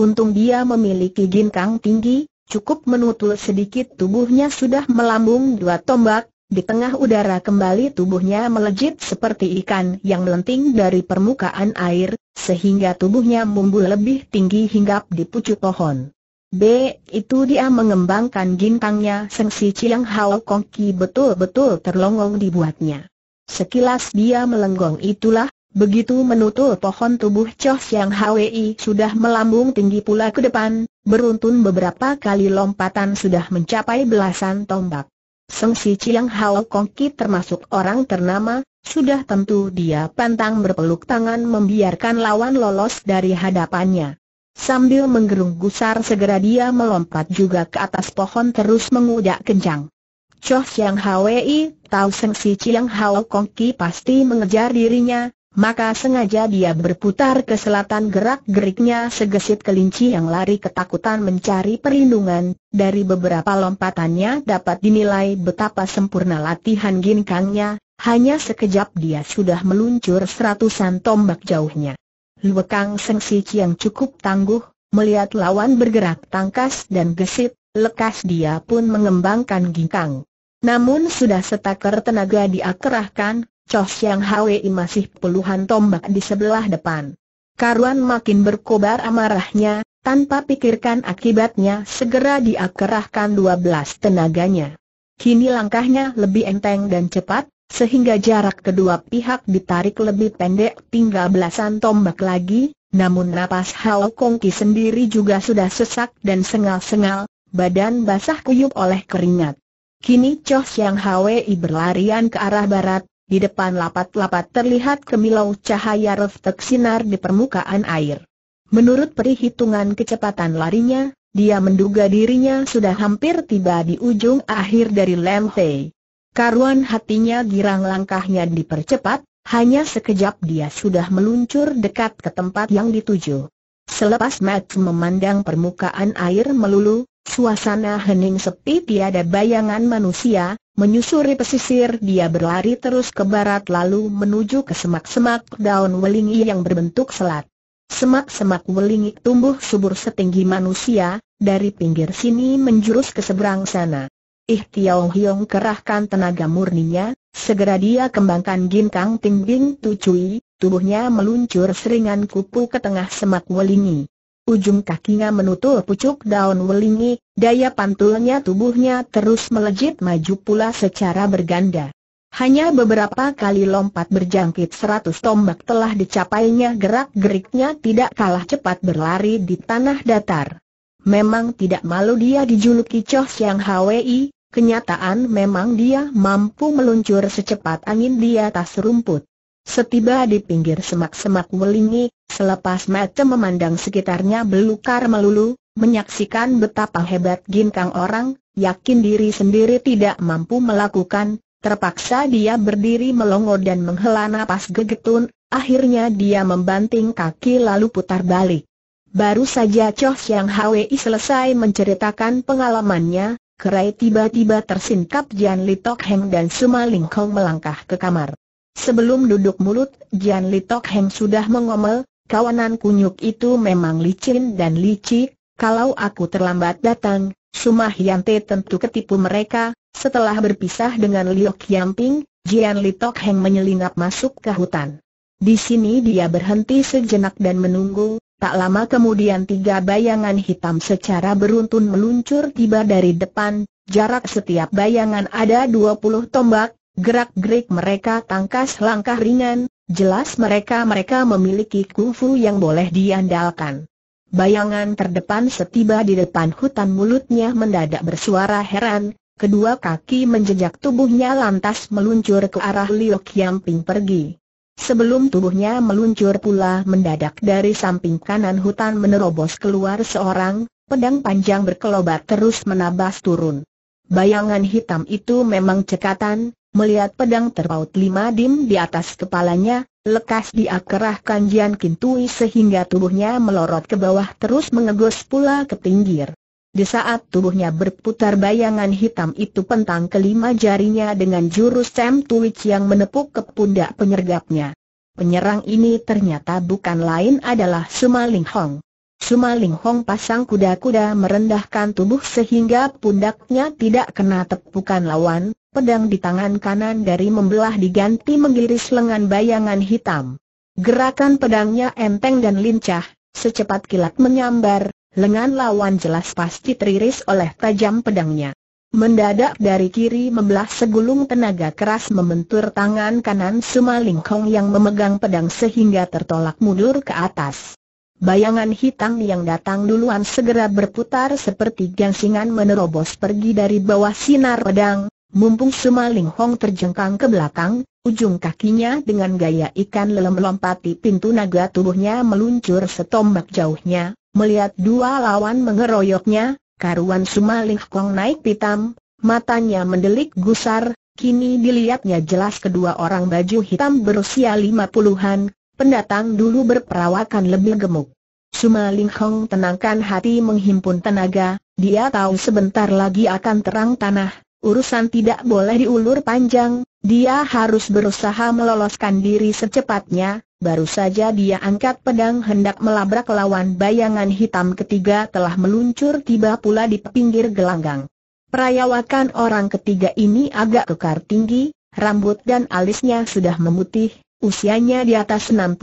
Untung dia memiliki ginkang tinggi, Cukup menutul sedikit tubuhnya sudah melambung dua tombak, di tengah udara kembali tubuhnya melejit seperti ikan yang melenting dari permukaan air, sehingga tubuhnya mumbul lebih tinggi hinggap di pucuk pohon. B. Itu dia mengembangkan gintangnya Sengsi Chiang Hao Kongki betul-betul terlongong dibuatnya. Sekilas dia melenggong itulah, Begitu menutul pohon tubuh Chos yang Hwi sudah melambung tinggi pula ke depan, beruntun beberapa kali lompatan sudah mencapai belasan tombak. Seng Si Chiang Hao Kongki termasuk orang ternama, sudah tentu dia pantang berpeluk tangan membiarkan lawan lolos dari hadapannya. Sambil menggerung gusar segera dia melompat juga ke atas pohon terus mengudak kencang. Chos yang Hwi tahu Seng Si Chiang Hao Kongki pasti mengejar dirinya, maka sengaja dia berputar ke selatan gerak-geriknya segesit kelinci yang lari ketakutan mencari perlindungan, dari beberapa lompatannya dapat dinilai betapa sempurna latihan ginkangnya, hanya sekejap dia sudah meluncur seratusan tombak jauhnya. Luekang Sengsi yang cukup tangguh, melihat lawan bergerak tangkas dan gesit, lekas dia pun mengembangkan ginkang. Namun sudah setaker tenaga dia kerahkan, Cho Siang Hwi masih puluhan tombak di sebelah depan. Karuan makin berkobar amarahnya, tanpa pikirkan akibatnya segera diakerahkan dua belas tenaganya. Kini langkahnya lebih enteng dan cepat, sehingga jarak kedua pihak ditarik lebih pendek tinggal belasan tombak lagi, namun napas Hao Kongki sendiri juga sudah sesak dan sengal-sengal, badan basah kuyup oleh keringat. Kini Cho Siang Hwi berlarian ke arah barat, di depan lapat-lapat terlihat kemilau cahaya refleks sinar di permukaan air. Menurut perhitungan kecepatan larinya, dia menduga dirinya sudah hampir tiba di ujung akhir dari Lemhei. Karuan hatinya girang langkahnya dipercepat, hanya sekejap dia sudah meluncur dekat ke tempat yang dituju. Selepas Matt memandang permukaan air melulu, suasana hening sepi tiada bayangan manusia, Menyusuri pesisir dia berlari terus ke barat lalu menuju ke semak-semak daun welingi yang berbentuk selat. Semak-semak welingi tumbuh subur setinggi manusia, dari pinggir sini menjurus ke seberang sana. Ihtiao Hiong kerahkan tenaga murninya, segera dia kembangkan ginkang tingbing tucui, tubuhnya meluncur seringan kupu ke tengah semak welingi ujung kakinya menutup pucuk daun welingi, daya pantulnya tubuhnya terus melejit maju pula secara berganda. Hanya beberapa kali lompat berjangkit seratus tombak telah dicapainya gerak-geriknya tidak kalah cepat berlari di tanah datar. Memang tidak malu dia dijuluki Choh Siang Hwi, kenyataan memang dia mampu meluncur secepat angin di atas rumput. Setiba di pinggir semak-semak welingi, selepas mata memandang sekitarnya belukar melulu, menyaksikan betapa hebat ginkang orang, yakin diri sendiri tidak mampu melakukan, terpaksa dia berdiri melongo dan menghela napas gegetun, akhirnya dia membanting kaki lalu putar balik. Baru saja Choh Siang Hwi selesai menceritakan pengalamannya, kerai tiba-tiba tersingkap Jan Litok Heng dan Suma Ling Kong melangkah ke kamar. Sebelum duduk mulut, Jian Li Tok Heng sudah mengomel, kawanan kunyuk itu memang licin dan licik, kalau aku terlambat datang, Sumah Yante tentu ketipu mereka, setelah berpisah dengan Liu Qiangping, Jian Li Tok Heng menyelinap masuk ke hutan. Di sini dia berhenti sejenak dan menunggu, tak lama kemudian tiga bayangan hitam secara beruntun meluncur tiba dari depan, jarak setiap bayangan ada 20 tombak, Gerak-gerik mereka tangkas langkah ringan, jelas mereka-mereka memiliki kungfu yang boleh diandalkan. Bayangan terdepan setiba di depan hutan mulutnya mendadak bersuara heran, kedua kaki menjejak tubuhnya lantas meluncur ke arah Liu Qiangping pergi. Sebelum tubuhnya meluncur pula mendadak dari samping kanan hutan menerobos keluar seorang, pedang panjang berkelobat terus menabas turun. Bayangan hitam itu memang cekatan, Melihat pedang terpaut lima dim di atas kepalanya, lekas diakerahkan Jian Kintui sehingga tubuhnya melorot ke bawah terus mengegos pula ke pinggir. Di saat tubuhnya berputar bayangan hitam itu pentang kelima jarinya dengan jurus Sam Tuwich yang menepuk ke pundak penyergapnya. Penyerang ini ternyata bukan lain adalah Sumaling Hong. Sumaling Hong pasang kuda-kuda merendahkan tubuh sehingga pundaknya tidak kena tepukan lawan, pedang di tangan kanan dari membelah diganti menggiris lengan bayangan hitam. Gerakan pedangnya enteng dan lincah, secepat kilat menyambar, lengan lawan jelas pasti teriris oleh tajam pedangnya. Mendadak dari kiri membelah segulung tenaga keras membentur tangan kanan Sumalingkong yang memegang pedang sehingga tertolak mundur ke atas. Bayangan hitam yang datang duluan segera berputar seperti gansingan menerobos pergi dari bawah sinar pedang, Mumpung Suma Ling Hong terjengkang ke belakang, ujung kakinya dengan gaya ikan lelem melompati pintu naga tubuhnya meluncur setombak jauhnya, melihat dua lawan mengeroyoknya, karuan Suma Ling Hong naik pitam, matanya mendelik gusar, kini dilihatnya jelas kedua orang baju hitam berusia lima puluhan, pendatang dulu berperawakan lebih gemuk. Suma Ling Hong tenangkan hati menghimpun tenaga, dia tahu sebentar lagi akan terang tanah, urusan tidak boleh diulur panjang, dia harus berusaha meloloskan diri secepatnya, baru saja dia angkat pedang hendak melabrak lawan bayangan hitam ketiga telah meluncur tiba pula di pinggir gelanggang. Perayawakan orang ketiga ini agak kekar tinggi, rambut dan alisnya sudah memutih, usianya di atas 60,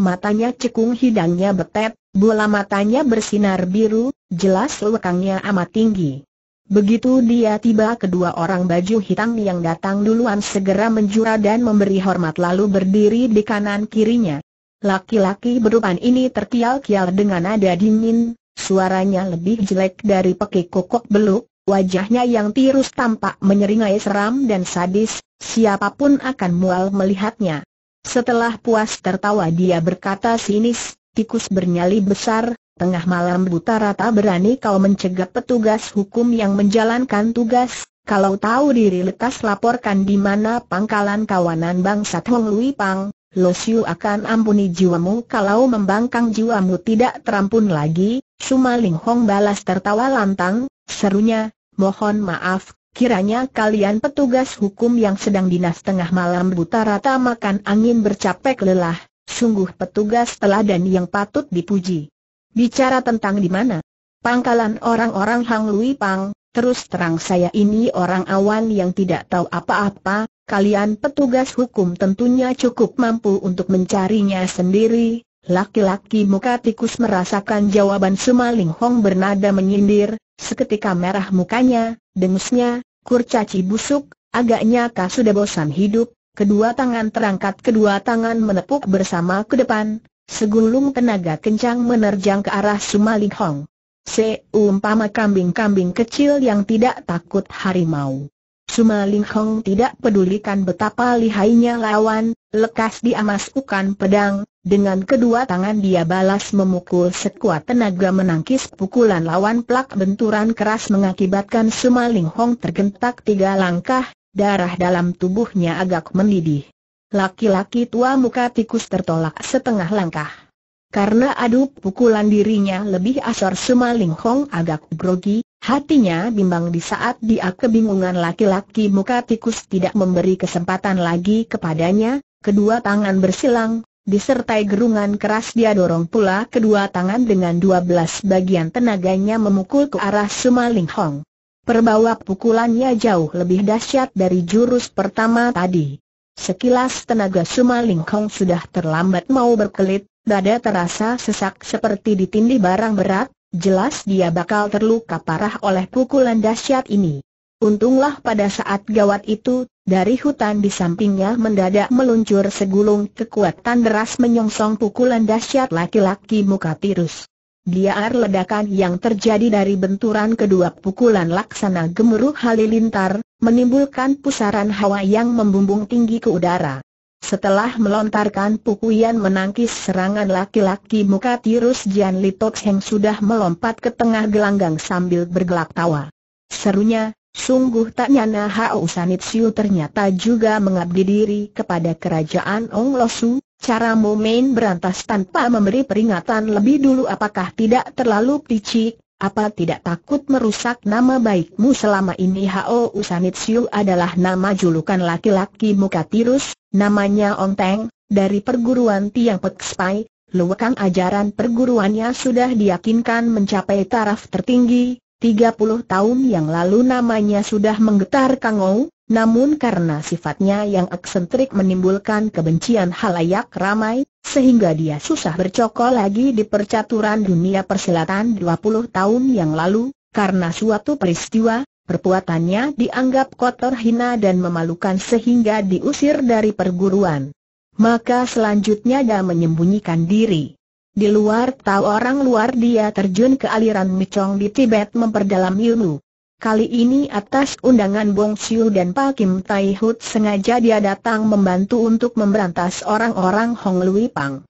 matanya cekung hidangnya betet, bola matanya bersinar biru, jelas lekangnya amat tinggi. Begitu dia tiba kedua orang baju hitam yang datang duluan segera menjura dan memberi hormat lalu berdiri di kanan kirinya. Laki-laki berupan ini terkial-kial dengan nada dingin, suaranya lebih jelek dari peki kokok beluk, wajahnya yang tirus tampak menyeringai seram dan sadis, siapapun akan mual melihatnya. Setelah puas tertawa dia berkata sinis, tikus bernyali besar, Tengah malam buta rata berani kau mencegat petugas hukum yang menjalankan tugas, kalau tahu diri lekas laporkan di mana pangkalan kawanan bangsat Hong Lui Pang, Lo Siu akan ampuni jiwamu kalau membangkang jiwamu tidak terampun lagi, Sumaling Hong balas tertawa lantang, serunya, mohon maaf, Kiranya kalian petugas hukum yang sedang dinas tengah malam buta rata makan angin bercapek lelah, sungguh petugas teladan yang patut dipuji. Bicara tentang di mana? Pangkalan orang-orang Hang Lui Pang, terus terang saya ini orang awan yang tidak tahu apa-apa, kalian petugas hukum tentunya cukup mampu untuk mencarinya sendiri. Laki-laki muka tikus merasakan jawaban Sumaling Hong bernada menyindir, seketika merah mukanya, dengusnya, kurcaci busuk, agaknya kau sudah bosan hidup, Kedua tangan terangkat kedua tangan menepuk bersama ke depan, Segulung tenaga kencang menerjang ke arah Sumali Hong. Seumpama kambing-kambing kecil yang tidak takut harimau. Sumaling Hong tidak pedulikan betapa lihainya lawan, lekas diamasukan pedang, dengan kedua tangan dia balas memukul sekuat tenaga menangkis pukulan lawan plak benturan keras mengakibatkan Sumaling Hong tergentak tiga langkah, darah dalam tubuhnya agak mendidih. Laki-laki tua muka tikus tertolak setengah langkah. Karena adu pukulan dirinya lebih asor Suma Ling Hong agak grogi, hatinya bimbang di saat dia kebingungan laki-laki muka tikus tidak memberi kesempatan lagi kepadanya, kedua tangan bersilang, disertai gerungan keras dia dorong pula kedua tangan dengan 12 bagian tenaganya memukul ke arah Suma Ling Hong. Perbawa pukulannya jauh lebih dahsyat dari jurus pertama tadi. Sekilas tenaga Suma Lingkong sudah terlambat mau berkelit, dada terasa sesak seperti ditindih barang berat, jelas dia bakal terluka parah oleh pukulan dahsyat ini. Untunglah pada saat gawat itu, dari hutan di sampingnya mendadak meluncur segulung kekuatan deras menyongsong pukulan dahsyat laki-laki muka tirus. Dia ledakan yang terjadi dari benturan kedua pukulan laksana gemuruh halilintar, menimbulkan pusaran hawa yang membumbung tinggi ke udara. Setelah melontarkan pukulan menangkis serangan laki-laki muka tirus Jian Litok Heng sudah melompat ke tengah gelanggang sambil bergelak tawa. Serunya, sungguh tak nyana Hao Sanit Siu ternyata juga mengabdi diri kepada kerajaan Ong Losu, mau main berantas tanpa memberi peringatan lebih dulu apakah tidak terlalu picik, apa tidak takut merusak nama baikmu selama ini Hao Usanitsiu adalah nama julukan laki-laki muka tirus, namanya Ong Teng dari perguruan Tiang Pekspai, luakan ajaran perguruannya sudah diyakinkan mencapai taraf tertinggi, Tiga puluh tahun yang lalu namanya sudah menggetar Kang kangou, namun karena sifatnya yang eksentrik menimbulkan kebencian halayak ramai, sehingga dia susah bercokol lagi di percaturan dunia persilatan 20 tahun yang lalu, karena suatu peristiwa, perbuatannya dianggap kotor hina dan memalukan sehingga diusir dari perguruan. Maka selanjutnya dia menyembunyikan diri. Di luar tahu orang luar dia terjun ke aliran micong di Tibet memperdalam ilmu. Kali ini atas undangan Bong Siu dan Pak Kim Tai Hut sengaja dia datang membantu untuk memberantas orang-orang Hong Lui Pang.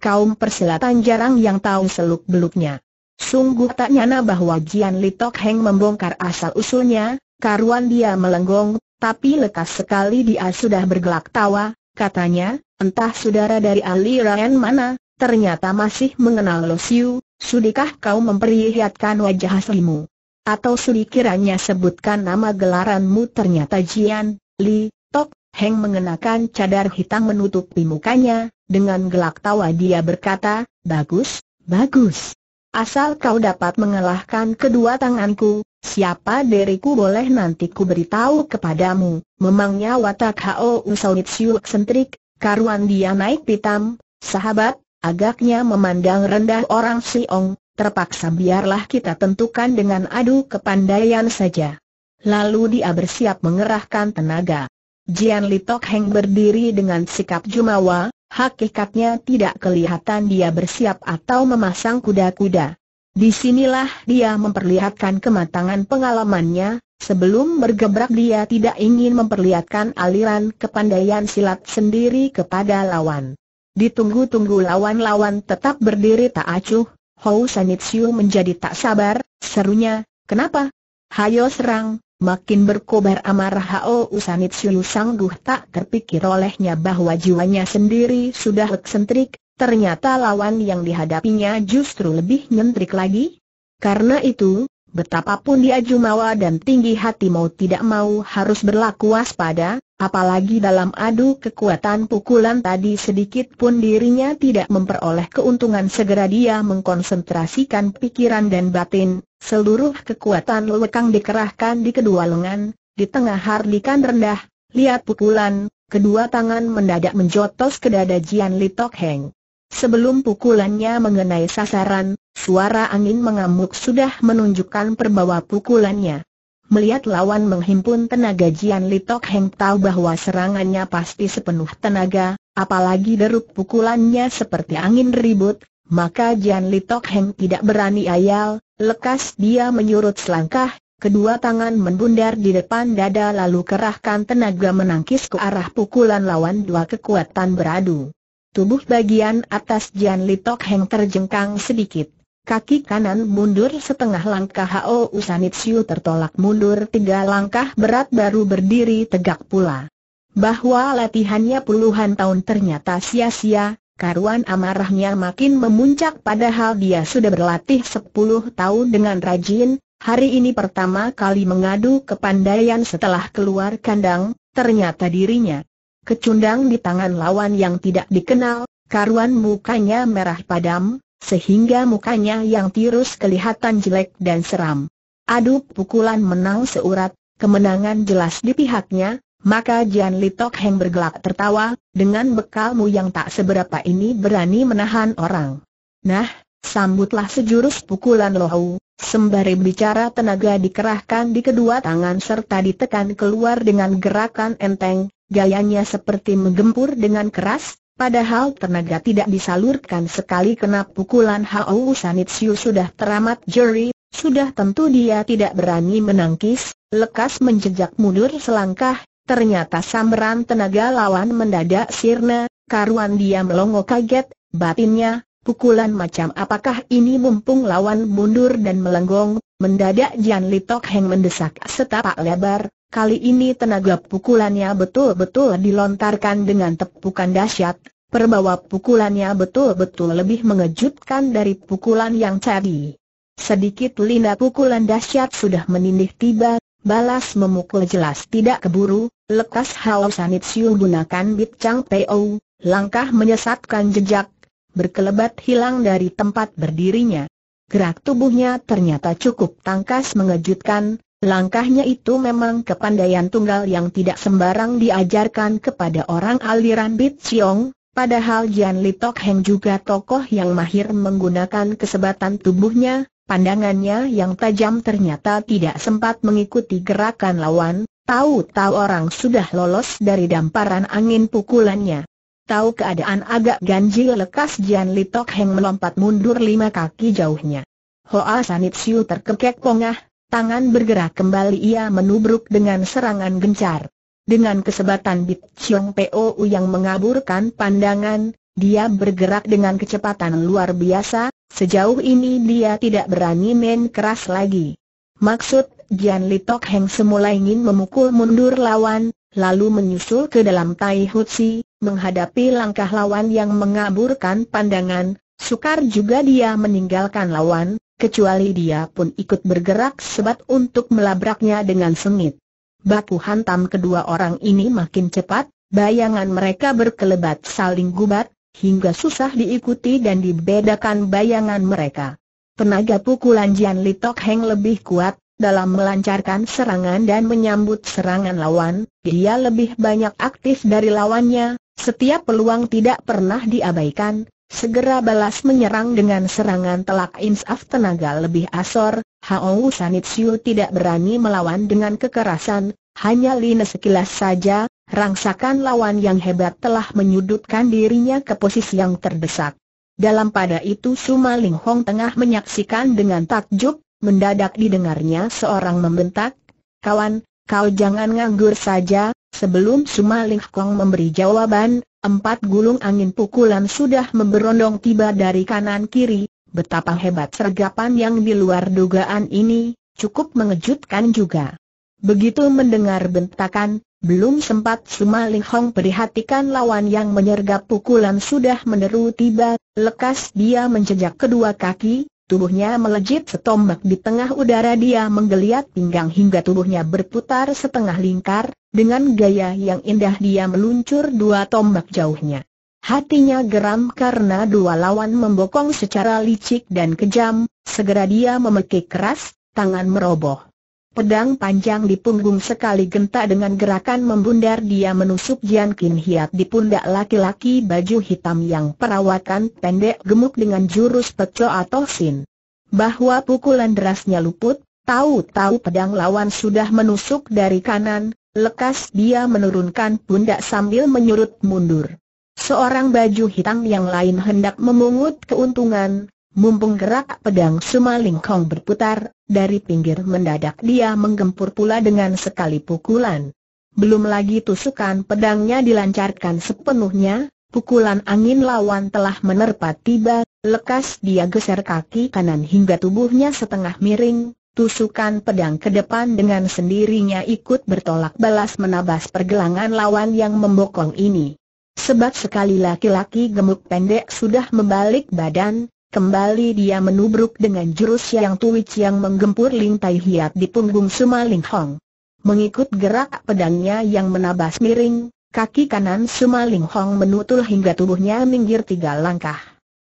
Kaum persilatan jarang yang tahu seluk-beluknya. Sungguh tak nyana bahwa Jian Li Tok Heng membongkar asal-usulnya, karuan dia melenggong, tapi lekas sekali dia sudah bergelak tawa, katanya, entah saudara dari Ali aliran mana, ternyata masih mengenal Lo Siu, sudikah kau memperlihatkan wajah aslimu? Atau selikiranya sebutkan nama gelaranmu ternyata Jian, Li, Tok, Heng mengenakan cadar hitam menutupi mukanya, dengan gelak tawa dia berkata, bagus, bagus. Asal kau dapat mengalahkan kedua tanganku, siapa diriku boleh nanti ku beritahu kepadamu. Memangnya watak Hao Siuk Sentrik, karuan dia naik pitam, sahabat, agaknya memandang rendah orang Siong, terpaksa biarlah kita tentukan dengan adu kepandaian saja. Lalu dia bersiap mengerahkan tenaga. Jian Li Tok Heng berdiri dengan sikap jumawa, hakikatnya tidak kelihatan dia bersiap atau memasang kuda-kuda. Disinilah dia memperlihatkan kematangan pengalamannya, sebelum bergebrak dia tidak ingin memperlihatkan aliran kepandaian silat sendiri kepada lawan. Ditunggu-tunggu lawan-lawan tetap berdiri tak acuh, Hou Sanitsiu menjadi tak sabar, serunya, kenapa? Hayo serang, makin berkobar amarah Hou Sanitsiu sangguh tak terpikir olehnya bahwa jiwanya sendiri sudah eksentrik, ternyata lawan yang dihadapinya justru lebih nyentrik lagi. Karena itu, Betapapun dia jumawa dan tinggi hati mau tidak mau harus berlaku waspada, apalagi dalam adu kekuatan pukulan tadi sedikit pun dirinya tidak memperoleh keuntungan segera dia mengkonsentrasikan pikiran dan batin, seluruh kekuatan lekang dikerahkan di kedua lengan, di tengah hardikan rendah, lihat pukulan, kedua tangan mendadak menjotos ke dada Jian Li Tok Heng. Sebelum pukulannya mengenai sasaran, Suara angin mengamuk sudah menunjukkan perbawa pukulannya. Melihat lawan menghimpun tenaga Jian Litok Heng tahu bahwa serangannya pasti sepenuh tenaga, apalagi derup pukulannya seperti angin ribut, maka Jian Litok Heng tidak berani ayal, lekas dia menyurut selangkah, kedua tangan membundar di depan dada lalu kerahkan tenaga menangkis ke arah pukulan lawan dua kekuatan beradu. Tubuh bagian atas Jian Litok Heng terjengkang sedikit. Kaki kanan mundur setengah langkah Hao Usanitsiu tertolak mundur tiga langkah berat baru berdiri tegak pula. Bahwa latihannya puluhan tahun ternyata sia-sia, karuan amarahnya makin memuncak padahal dia sudah berlatih sepuluh tahun dengan rajin, hari ini pertama kali mengadu ke kepandaian setelah keluar kandang, ternyata dirinya kecundang di tangan lawan yang tidak dikenal, karuan mukanya merah padam, sehingga mukanya yang tirus kelihatan jelek dan seram. Aduk pukulan menang seurat, kemenangan jelas di pihaknya, maka Jian Li Tok Heng bergelak tertawa, dengan bekalmu yang tak seberapa ini berani menahan orang. Nah, sambutlah sejurus pukulan lohu, sembari bicara tenaga dikerahkan di kedua tangan serta ditekan keluar dengan gerakan enteng, gayanya seperti menggempur dengan keras, Padahal tenaga tidak disalurkan sekali kena pukulan Hao Sanitsu sudah teramat jeri, sudah tentu dia tidak berani menangkis, lekas menjejak mundur selangkah, ternyata sambaran tenaga lawan mendadak sirna, karuan dia melongo kaget, batinnya, pukulan macam apakah ini mumpung lawan mundur dan melenggong, mendadak Jian Litok Heng mendesak setapak lebar, Kali ini tenaga pukulannya betul-betul dilontarkan dengan tepukan dahsyat, perbawa pukulannya betul-betul lebih mengejutkan dari pukulan yang tadi. Sedikit lina pukulan dahsyat sudah menindih tiba, balas memukul jelas tidak keburu, lekas Hao Siu gunakan bit Chang Po, langkah menyesatkan jejak, berkelebat hilang dari tempat berdirinya. Gerak tubuhnya ternyata cukup tangkas mengejutkan, Langkahnya itu memang kepandaian tunggal yang tidak sembarang diajarkan kepada orang aliran Bit Siong, padahal Jian Li Tok Heng juga tokoh yang mahir menggunakan kesebatan tubuhnya, pandangannya yang tajam ternyata tidak sempat mengikuti gerakan lawan, tahu-tahu orang sudah lolos dari damparan angin pukulannya. Tahu keadaan agak ganjil lekas Jian Li Tok Heng melompat mundur lima kaki jauhnya. Hoa Sanit Siu terkekek pongah, Tangan bergerak kembali ia menubruk dengan serangan gencar. Dengan kesebatan Bit Chiong POU yang mengaburkan pandangan, dia bergerak dengan kecepatan luar biasa, sejauh ini dia tidak berani main keras lagi. Maksud Jian Li Tok Heng semula ingin memukul mundur lawan, lalu menyusul ke dalam Tai Hutsi, menghadapi langkah lawan yang mengaburkan pandangan, sukar juga dia meninggalkan lawan, kecuali dia pun ikut bergerak sebat untuk melabraknya dengan sengit. Baku hantam kedua orang ini makin cepat, bayangan mereka berkelebat saling gubat, hingga susah diikuti dan dibedakan bayangan mereka. Tenaga pukulan Jian Litok Heng lebih kuat, dalam melancarkan serangan dan menyambut serangan lawan, dia lebih banyak aktif dari lawannya, setiap peluang tidak pernah diabaikan, Segera balas menyerang dengan serangan telak insaf tenaga lebih asor, Hao Sanitsiu tidak berani melawan dengan kekerasan, hanya Lina sekilas saja, rangsakan lawan yang hebat telah menyudutkan dirinya ke posisi yang terdesak. Dalam pada itu Suma Ling Hong tengah menyaksikan dengan takjub, mendadak didengarnya seorang membentak, Kawan, kau jangan nganggur saja, sebelum Suma Ling Hong memberi jawaban, Empat gulung angin pukulan sudah memberondong tiba dari kanan kiri, betapa hebat sergapan yang di luar dugaan ini, cukup mengejutkan juga. Begitu mendengar bentakan, belum sempat Suma Ling Hong perhatikan lawan yang menyergap pukulan sudah meneru tiba, lekas dia menjejak kedua kaki, tubuhnya melejit setombak di tengah udara dia menggeliat pinggang hingga tubuhnya berputar setengah lingkar, dengan gaya yang indah dia meluncur dua tombak jauhnya. Hatinya geram karena dua lawan membokong secara licik dan kejam, segera dia memekik keras, tangan meroboh. Pedang panjang di punggung sekali genta dengan gerakan membundar dia menusuk Jian Qin Hiat di pundak laki-laki baju hitam yang perawakan pendek gemuk dengan jurus peco atau sin. Bahwa pukulan derasnya luput, tahu-tahu pedang lawan sudah menusuk dari kanan, Lekas dia menurunkan pundak sambil menyurut mundur. Seorang baju hitam yang lain hendak memungut keuntungan, mumpung gerak pedang Sumalingkong berputar, dari pinggir mendadak dia menggempur pula dengan sekali pukulan. Belum lagi tusukan pedangnya dilancarkan sepenuhnya, pukulan angin lawan telah menerpa tiba, lekas dia geser kaki kanan hingga tubuhnya setengah miring, tusukan pedang ke depan dengan sendirinya ikut bertolak balas menabas pergelangan lawan yang membokong ini. Sebab sekali laki-laki gemuk pendek sudah membalik badan, kembali dia menubruk dengan jurus yang tuwic yang menggempur Ling Tai Hiat di punggung Suma Hong. Mengikut gerak pedangnya yang menabas miring, kaki kanan Suma Hong menutul hingga tubuhnya minggir tiga langkah.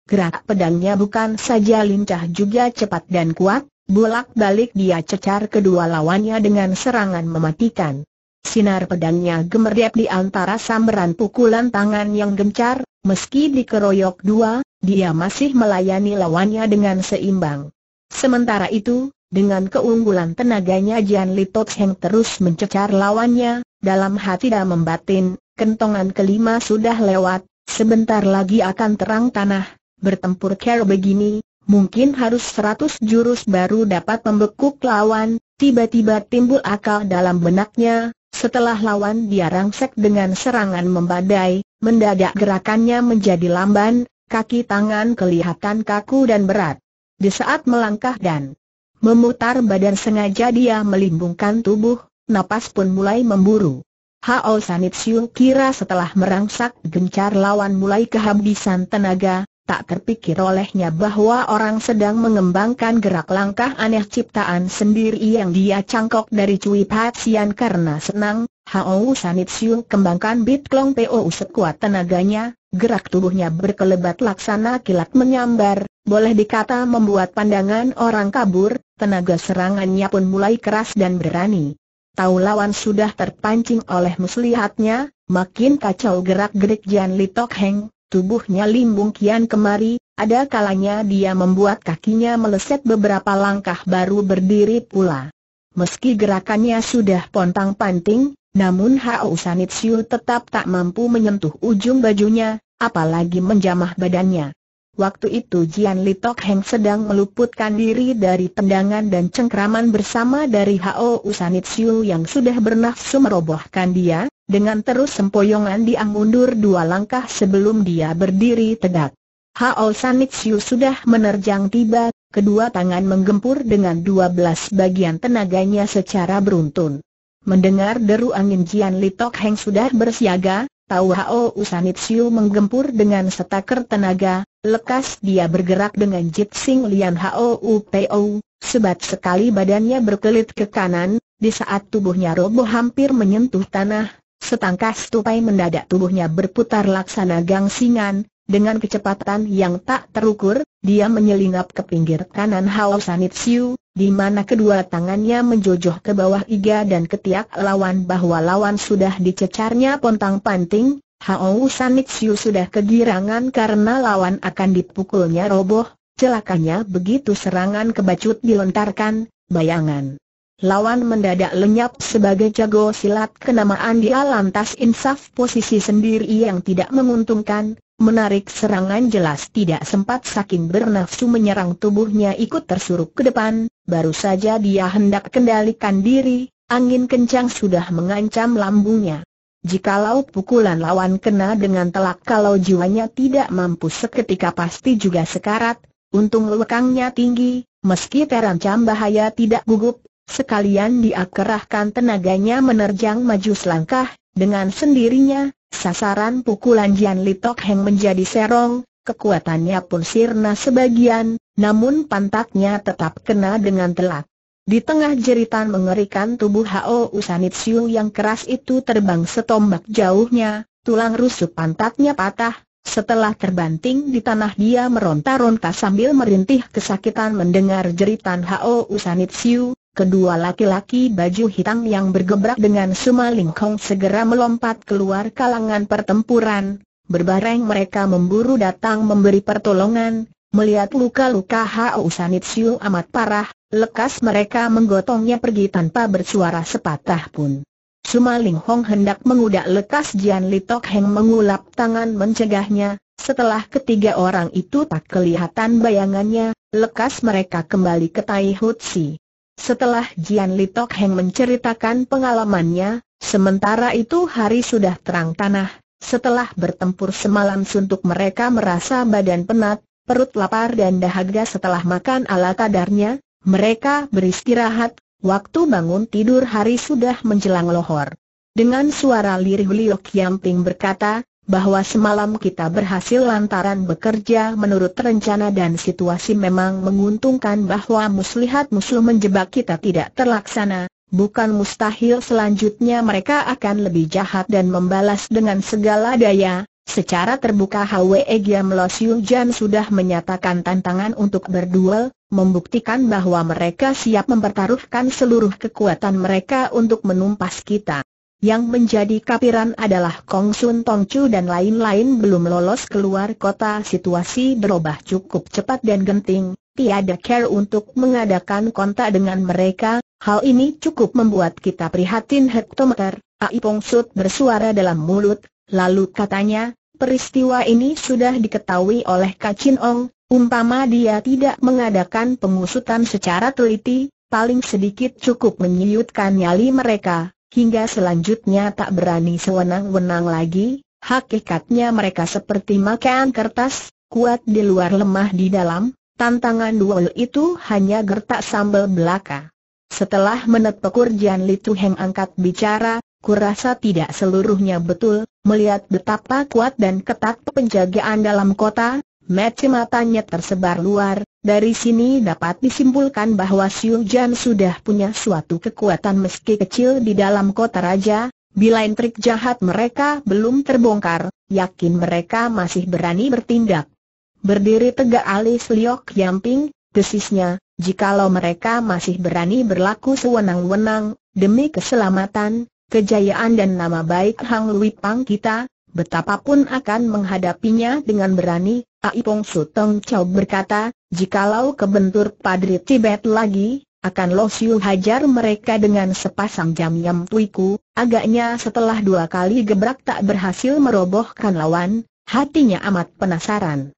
Gerak pedangnya bukan saja lincah juga cepat dan kuat, bulak balik dia cecar kedua lawannya dengan serangan mematikan. Sinar pedangnya gemerdep di antara sambaran pukulan tangan yang gencar, meski dikeroyok dua, dia masih melayani lawannya dengan seimbang. Sementara itu, dengan keunggulan tenaganya Jian Li Heng terus mencecar lawannya, dalam hati dan membatin, kentongan kelima sudah lewat, sebentar lagi akan terang tanah, bertempur care begini, mungkin harus seratus jurus baru dapat membekuk lawan, tiba-tiba timbul akal dalam benaknya, setelah lawan dia rangsek dengan serangan membadai, mendadak gerakannya menjadi lamban, kaki tangan kelihatan kaku dan berat. Di saat melangkah dan memutar badan sengaja dia melimbungkan tubuh, napas pun mulai memburu. Hao Sanitsiu kira setelah merangsak gencar lawan mulai kehabisan tenaga, tak terpikir olehnya bahwa orang sedang mengembangkan gerak langkah aneh ciptaan sendiri yang dia cangkok dari Cui Patsian karena senang, Hao Sanit kembangkan Bit Klong PO sekuat tenaganya, gerak tubuhnya berkelebat laksana kilat menyambar, boleh dikata membuat pandangan orang kabur, tenaga serangannya pun mulai keras dan berani. Tahu lawan sudah terpancing oleh muslihatnya, makin kacau gerak-gerik Jan Li Tok Heng, Tubuhnya limbung kian kemari, ada kalanya dia membuat kakinya meleset beberapa langkah baru berdiri pula. Meski gerakannya sudah pontang-panting, namun Hao Sanitsiu tetap tak mampu menyentuh ujung bajunya, apalagi menjamah badannya. Waktu itu Jian Li Tok Heng sedang meluputkan diri dari tendangan dan cengkraman bersama dari Hao Sanitsiu yang sudah bernafsu merobohkan dia, dengan terus sempoyongan dia mundur dua langkah sebelum dia berdiri tegak. Hao Sanixiu sudah menerjang tiba, kedua tangan menggempur dengan dua belas bagian tenaganya secara beruntun. Mendengar deru angin Jian Litok Heng sudah bersiaga, tahu Hao Sanixiu menggempur dengan setaker tenaga, lekas dia bergerak dengan Jit Sing Lian Hao Upo, sebat sekali badannya berkelit ke kanan, di saat tubuhnya roboh hampir menyentuh tanah, Setangkas tupai mendadak tubuhnya berputar laksana gangsingan, dengan kecepatan yang tak terukur, dia menyelinap ke pinggir kanan Hao Sanit Siu, di mana kedua tangannya menjojoh ke bawah iga dan ketiak lawan bahwa lawan sudah dicecarnya pontang panting, Hao Sanit Siu sudah kegirangan karena lawan akan dipukulnya roboh, celakanya begitu serangan kebacut dilontarkan, bayangan Lawan mendadak lenyap sebagai jago silat kenamaan dia lantas insaf posisi sendiri yang tidak menguntungkan, menarik serangan jelas tidak sempat saking bernafsu menyerang tubuhnya ikut tersuruk ke depan, baru saja dia hendak kendalikan diri, angin kencang sudah mengancam lambungnya. Jikalau pukulan lawan kena dengan telak kalau jiwanya tidak mampu seketika pasti juga sekarat, untung lekangnya tinggi, meski terancam bahaya tidak gugup, Sekalian dia tenaganya menerjang maju selangkah, dengan sendirinya, sasaran pukulan Jian Litok Heng menjadi serong, kekuatannya pun sirna sebagian, namun pantatnya tetap kena dengan telak. Di tengah jeritan mengerikan tubuh Hao Usanitsiu yang keras itu terbang setombak jauhnya, tulang rusuk pantatnya patah, setelah terbanting di tanah dia meronta-ronta sambil merintih kesakitan mendengar jeritan Hao Usanit Siu, Kedua laki-laki baju hitam yang bergebrak dengan Suma Lingkong segera melompat keluar kalangan pertempuran, berbareng mereka memburu datang memberi pertolongan, melihat luka-luka Hao Sanitsu amat parah, lekas mereka menggotongnya pergi tanpa bersuara sepatah pun. Suma Lingkong hendak mengudak lekas Jian Litok Heng mengulap tangan mencegahnya, setelah ketiga orang itu tak kelihatan bayangannya, lekas mereka kembali ke Tai Hutsi. Setelah Jian Li Tok Heng menceritakan pengalamannya, sementara itu hari sudah terang tanah, setelah bertempur semalam suntuk mereka merasa badan penat, perut lapar dan dahaga setelah makan ala kadarnya, mereka beristirahat, waktu bangun tidur hari sudah menjelang lohor. Dengan suara lirih Liok Ping berkata, bahwa semalam kita berhasil lantaran bekerja menurut rencana dan situasi memang menguntungkan bahwa muslihat musuh menjebak kita tidak terlaksana, bukan mustahil selanjutnya mereka akan lebih jahat dan membalas dengan segala daya. Secara terbuka Hwe Giam Lo Jan sudah menyatakan tantangan untuk berduel, membuktikan bahwa mereka siap mempertaruhkan seluruh kekuatan mereka untuk menumpas kita. Yang menjadi kapiran adalah Kong Sun Tong Chu dan lain-lain belum lolos keluar kota situasi berubah cukup cepat dan genting, tiada care untuk mengadakan kontak dengan mereka, hal ini cukup membuat kita prihatin hektometer, Ai Pong bersuara dalam mulut, lalu katanya, peristiwa ini sudah diketahui oleh Kacin Ong, umpama dia tidak mengadakan pengusutan secara teliti, paling sedikit cukup menyiutkan nyali mereka hingga selanjutnya tak berani sewenang-wenang lagi, hakikatnya mereka seperti makan kertas, kuat di luar lemah di dalam, tantangan duel itu hanya gertak sambal belaka. Setelah menetpekur Jian Li Heng angkat bicara, kurasa tidak seluruhnya betul, melihat betapa kuat dan ketat penjagaan dalam kota, Mata matanya tersebar luar, dari sini dapat disimpulkan bahwa Siu Jan sudah punya suatu kekuatan meski kecil di dalam kota raja, Bila intrik jahat mereka belum terbongkar, yakin mereka masih berani bertindak. Berdiri tegak alis Liok Yamping, desisnya, jikalau mereka masih berani berlaku sewenang-wenang, demi keselamatan, kejayaan dan nama baik Hang Lui Pang kita, Betapapun akan menghadapinya dengan berani, Aipong Sutong Chow berkata, jikalau kebentur Padri Tibet lagi, akan Lo Siu hajar mereka dengan sepasang jam yam tuiku, agaknya setelah dua kali gebrak tak berhasil merobohkan lawan, hatinya amat penasaran.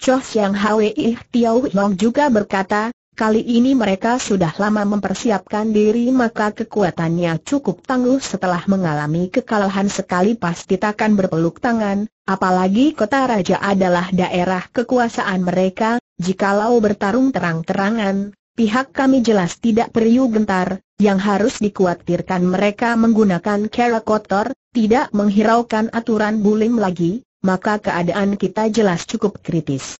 Chow Siang Ih Tiau Long juga berkata, Kali ini mereka sudah lama mempersiapkan diri maka kekuatannya cukup tangguh setelah mengalami kekalahan sekali pasti takkan berpeluk tangan, apalagi kota raja adalah daerah kekuasaan mereka, jikalau bertarung terang-terangan, pihak kami jelas tidak periu gentar, yang harus dikhawatirkan mereka menggunakan kera kotor, tidak menghiraukan aturan bulim lagi, maka keadaan kita jelas cukup kritis.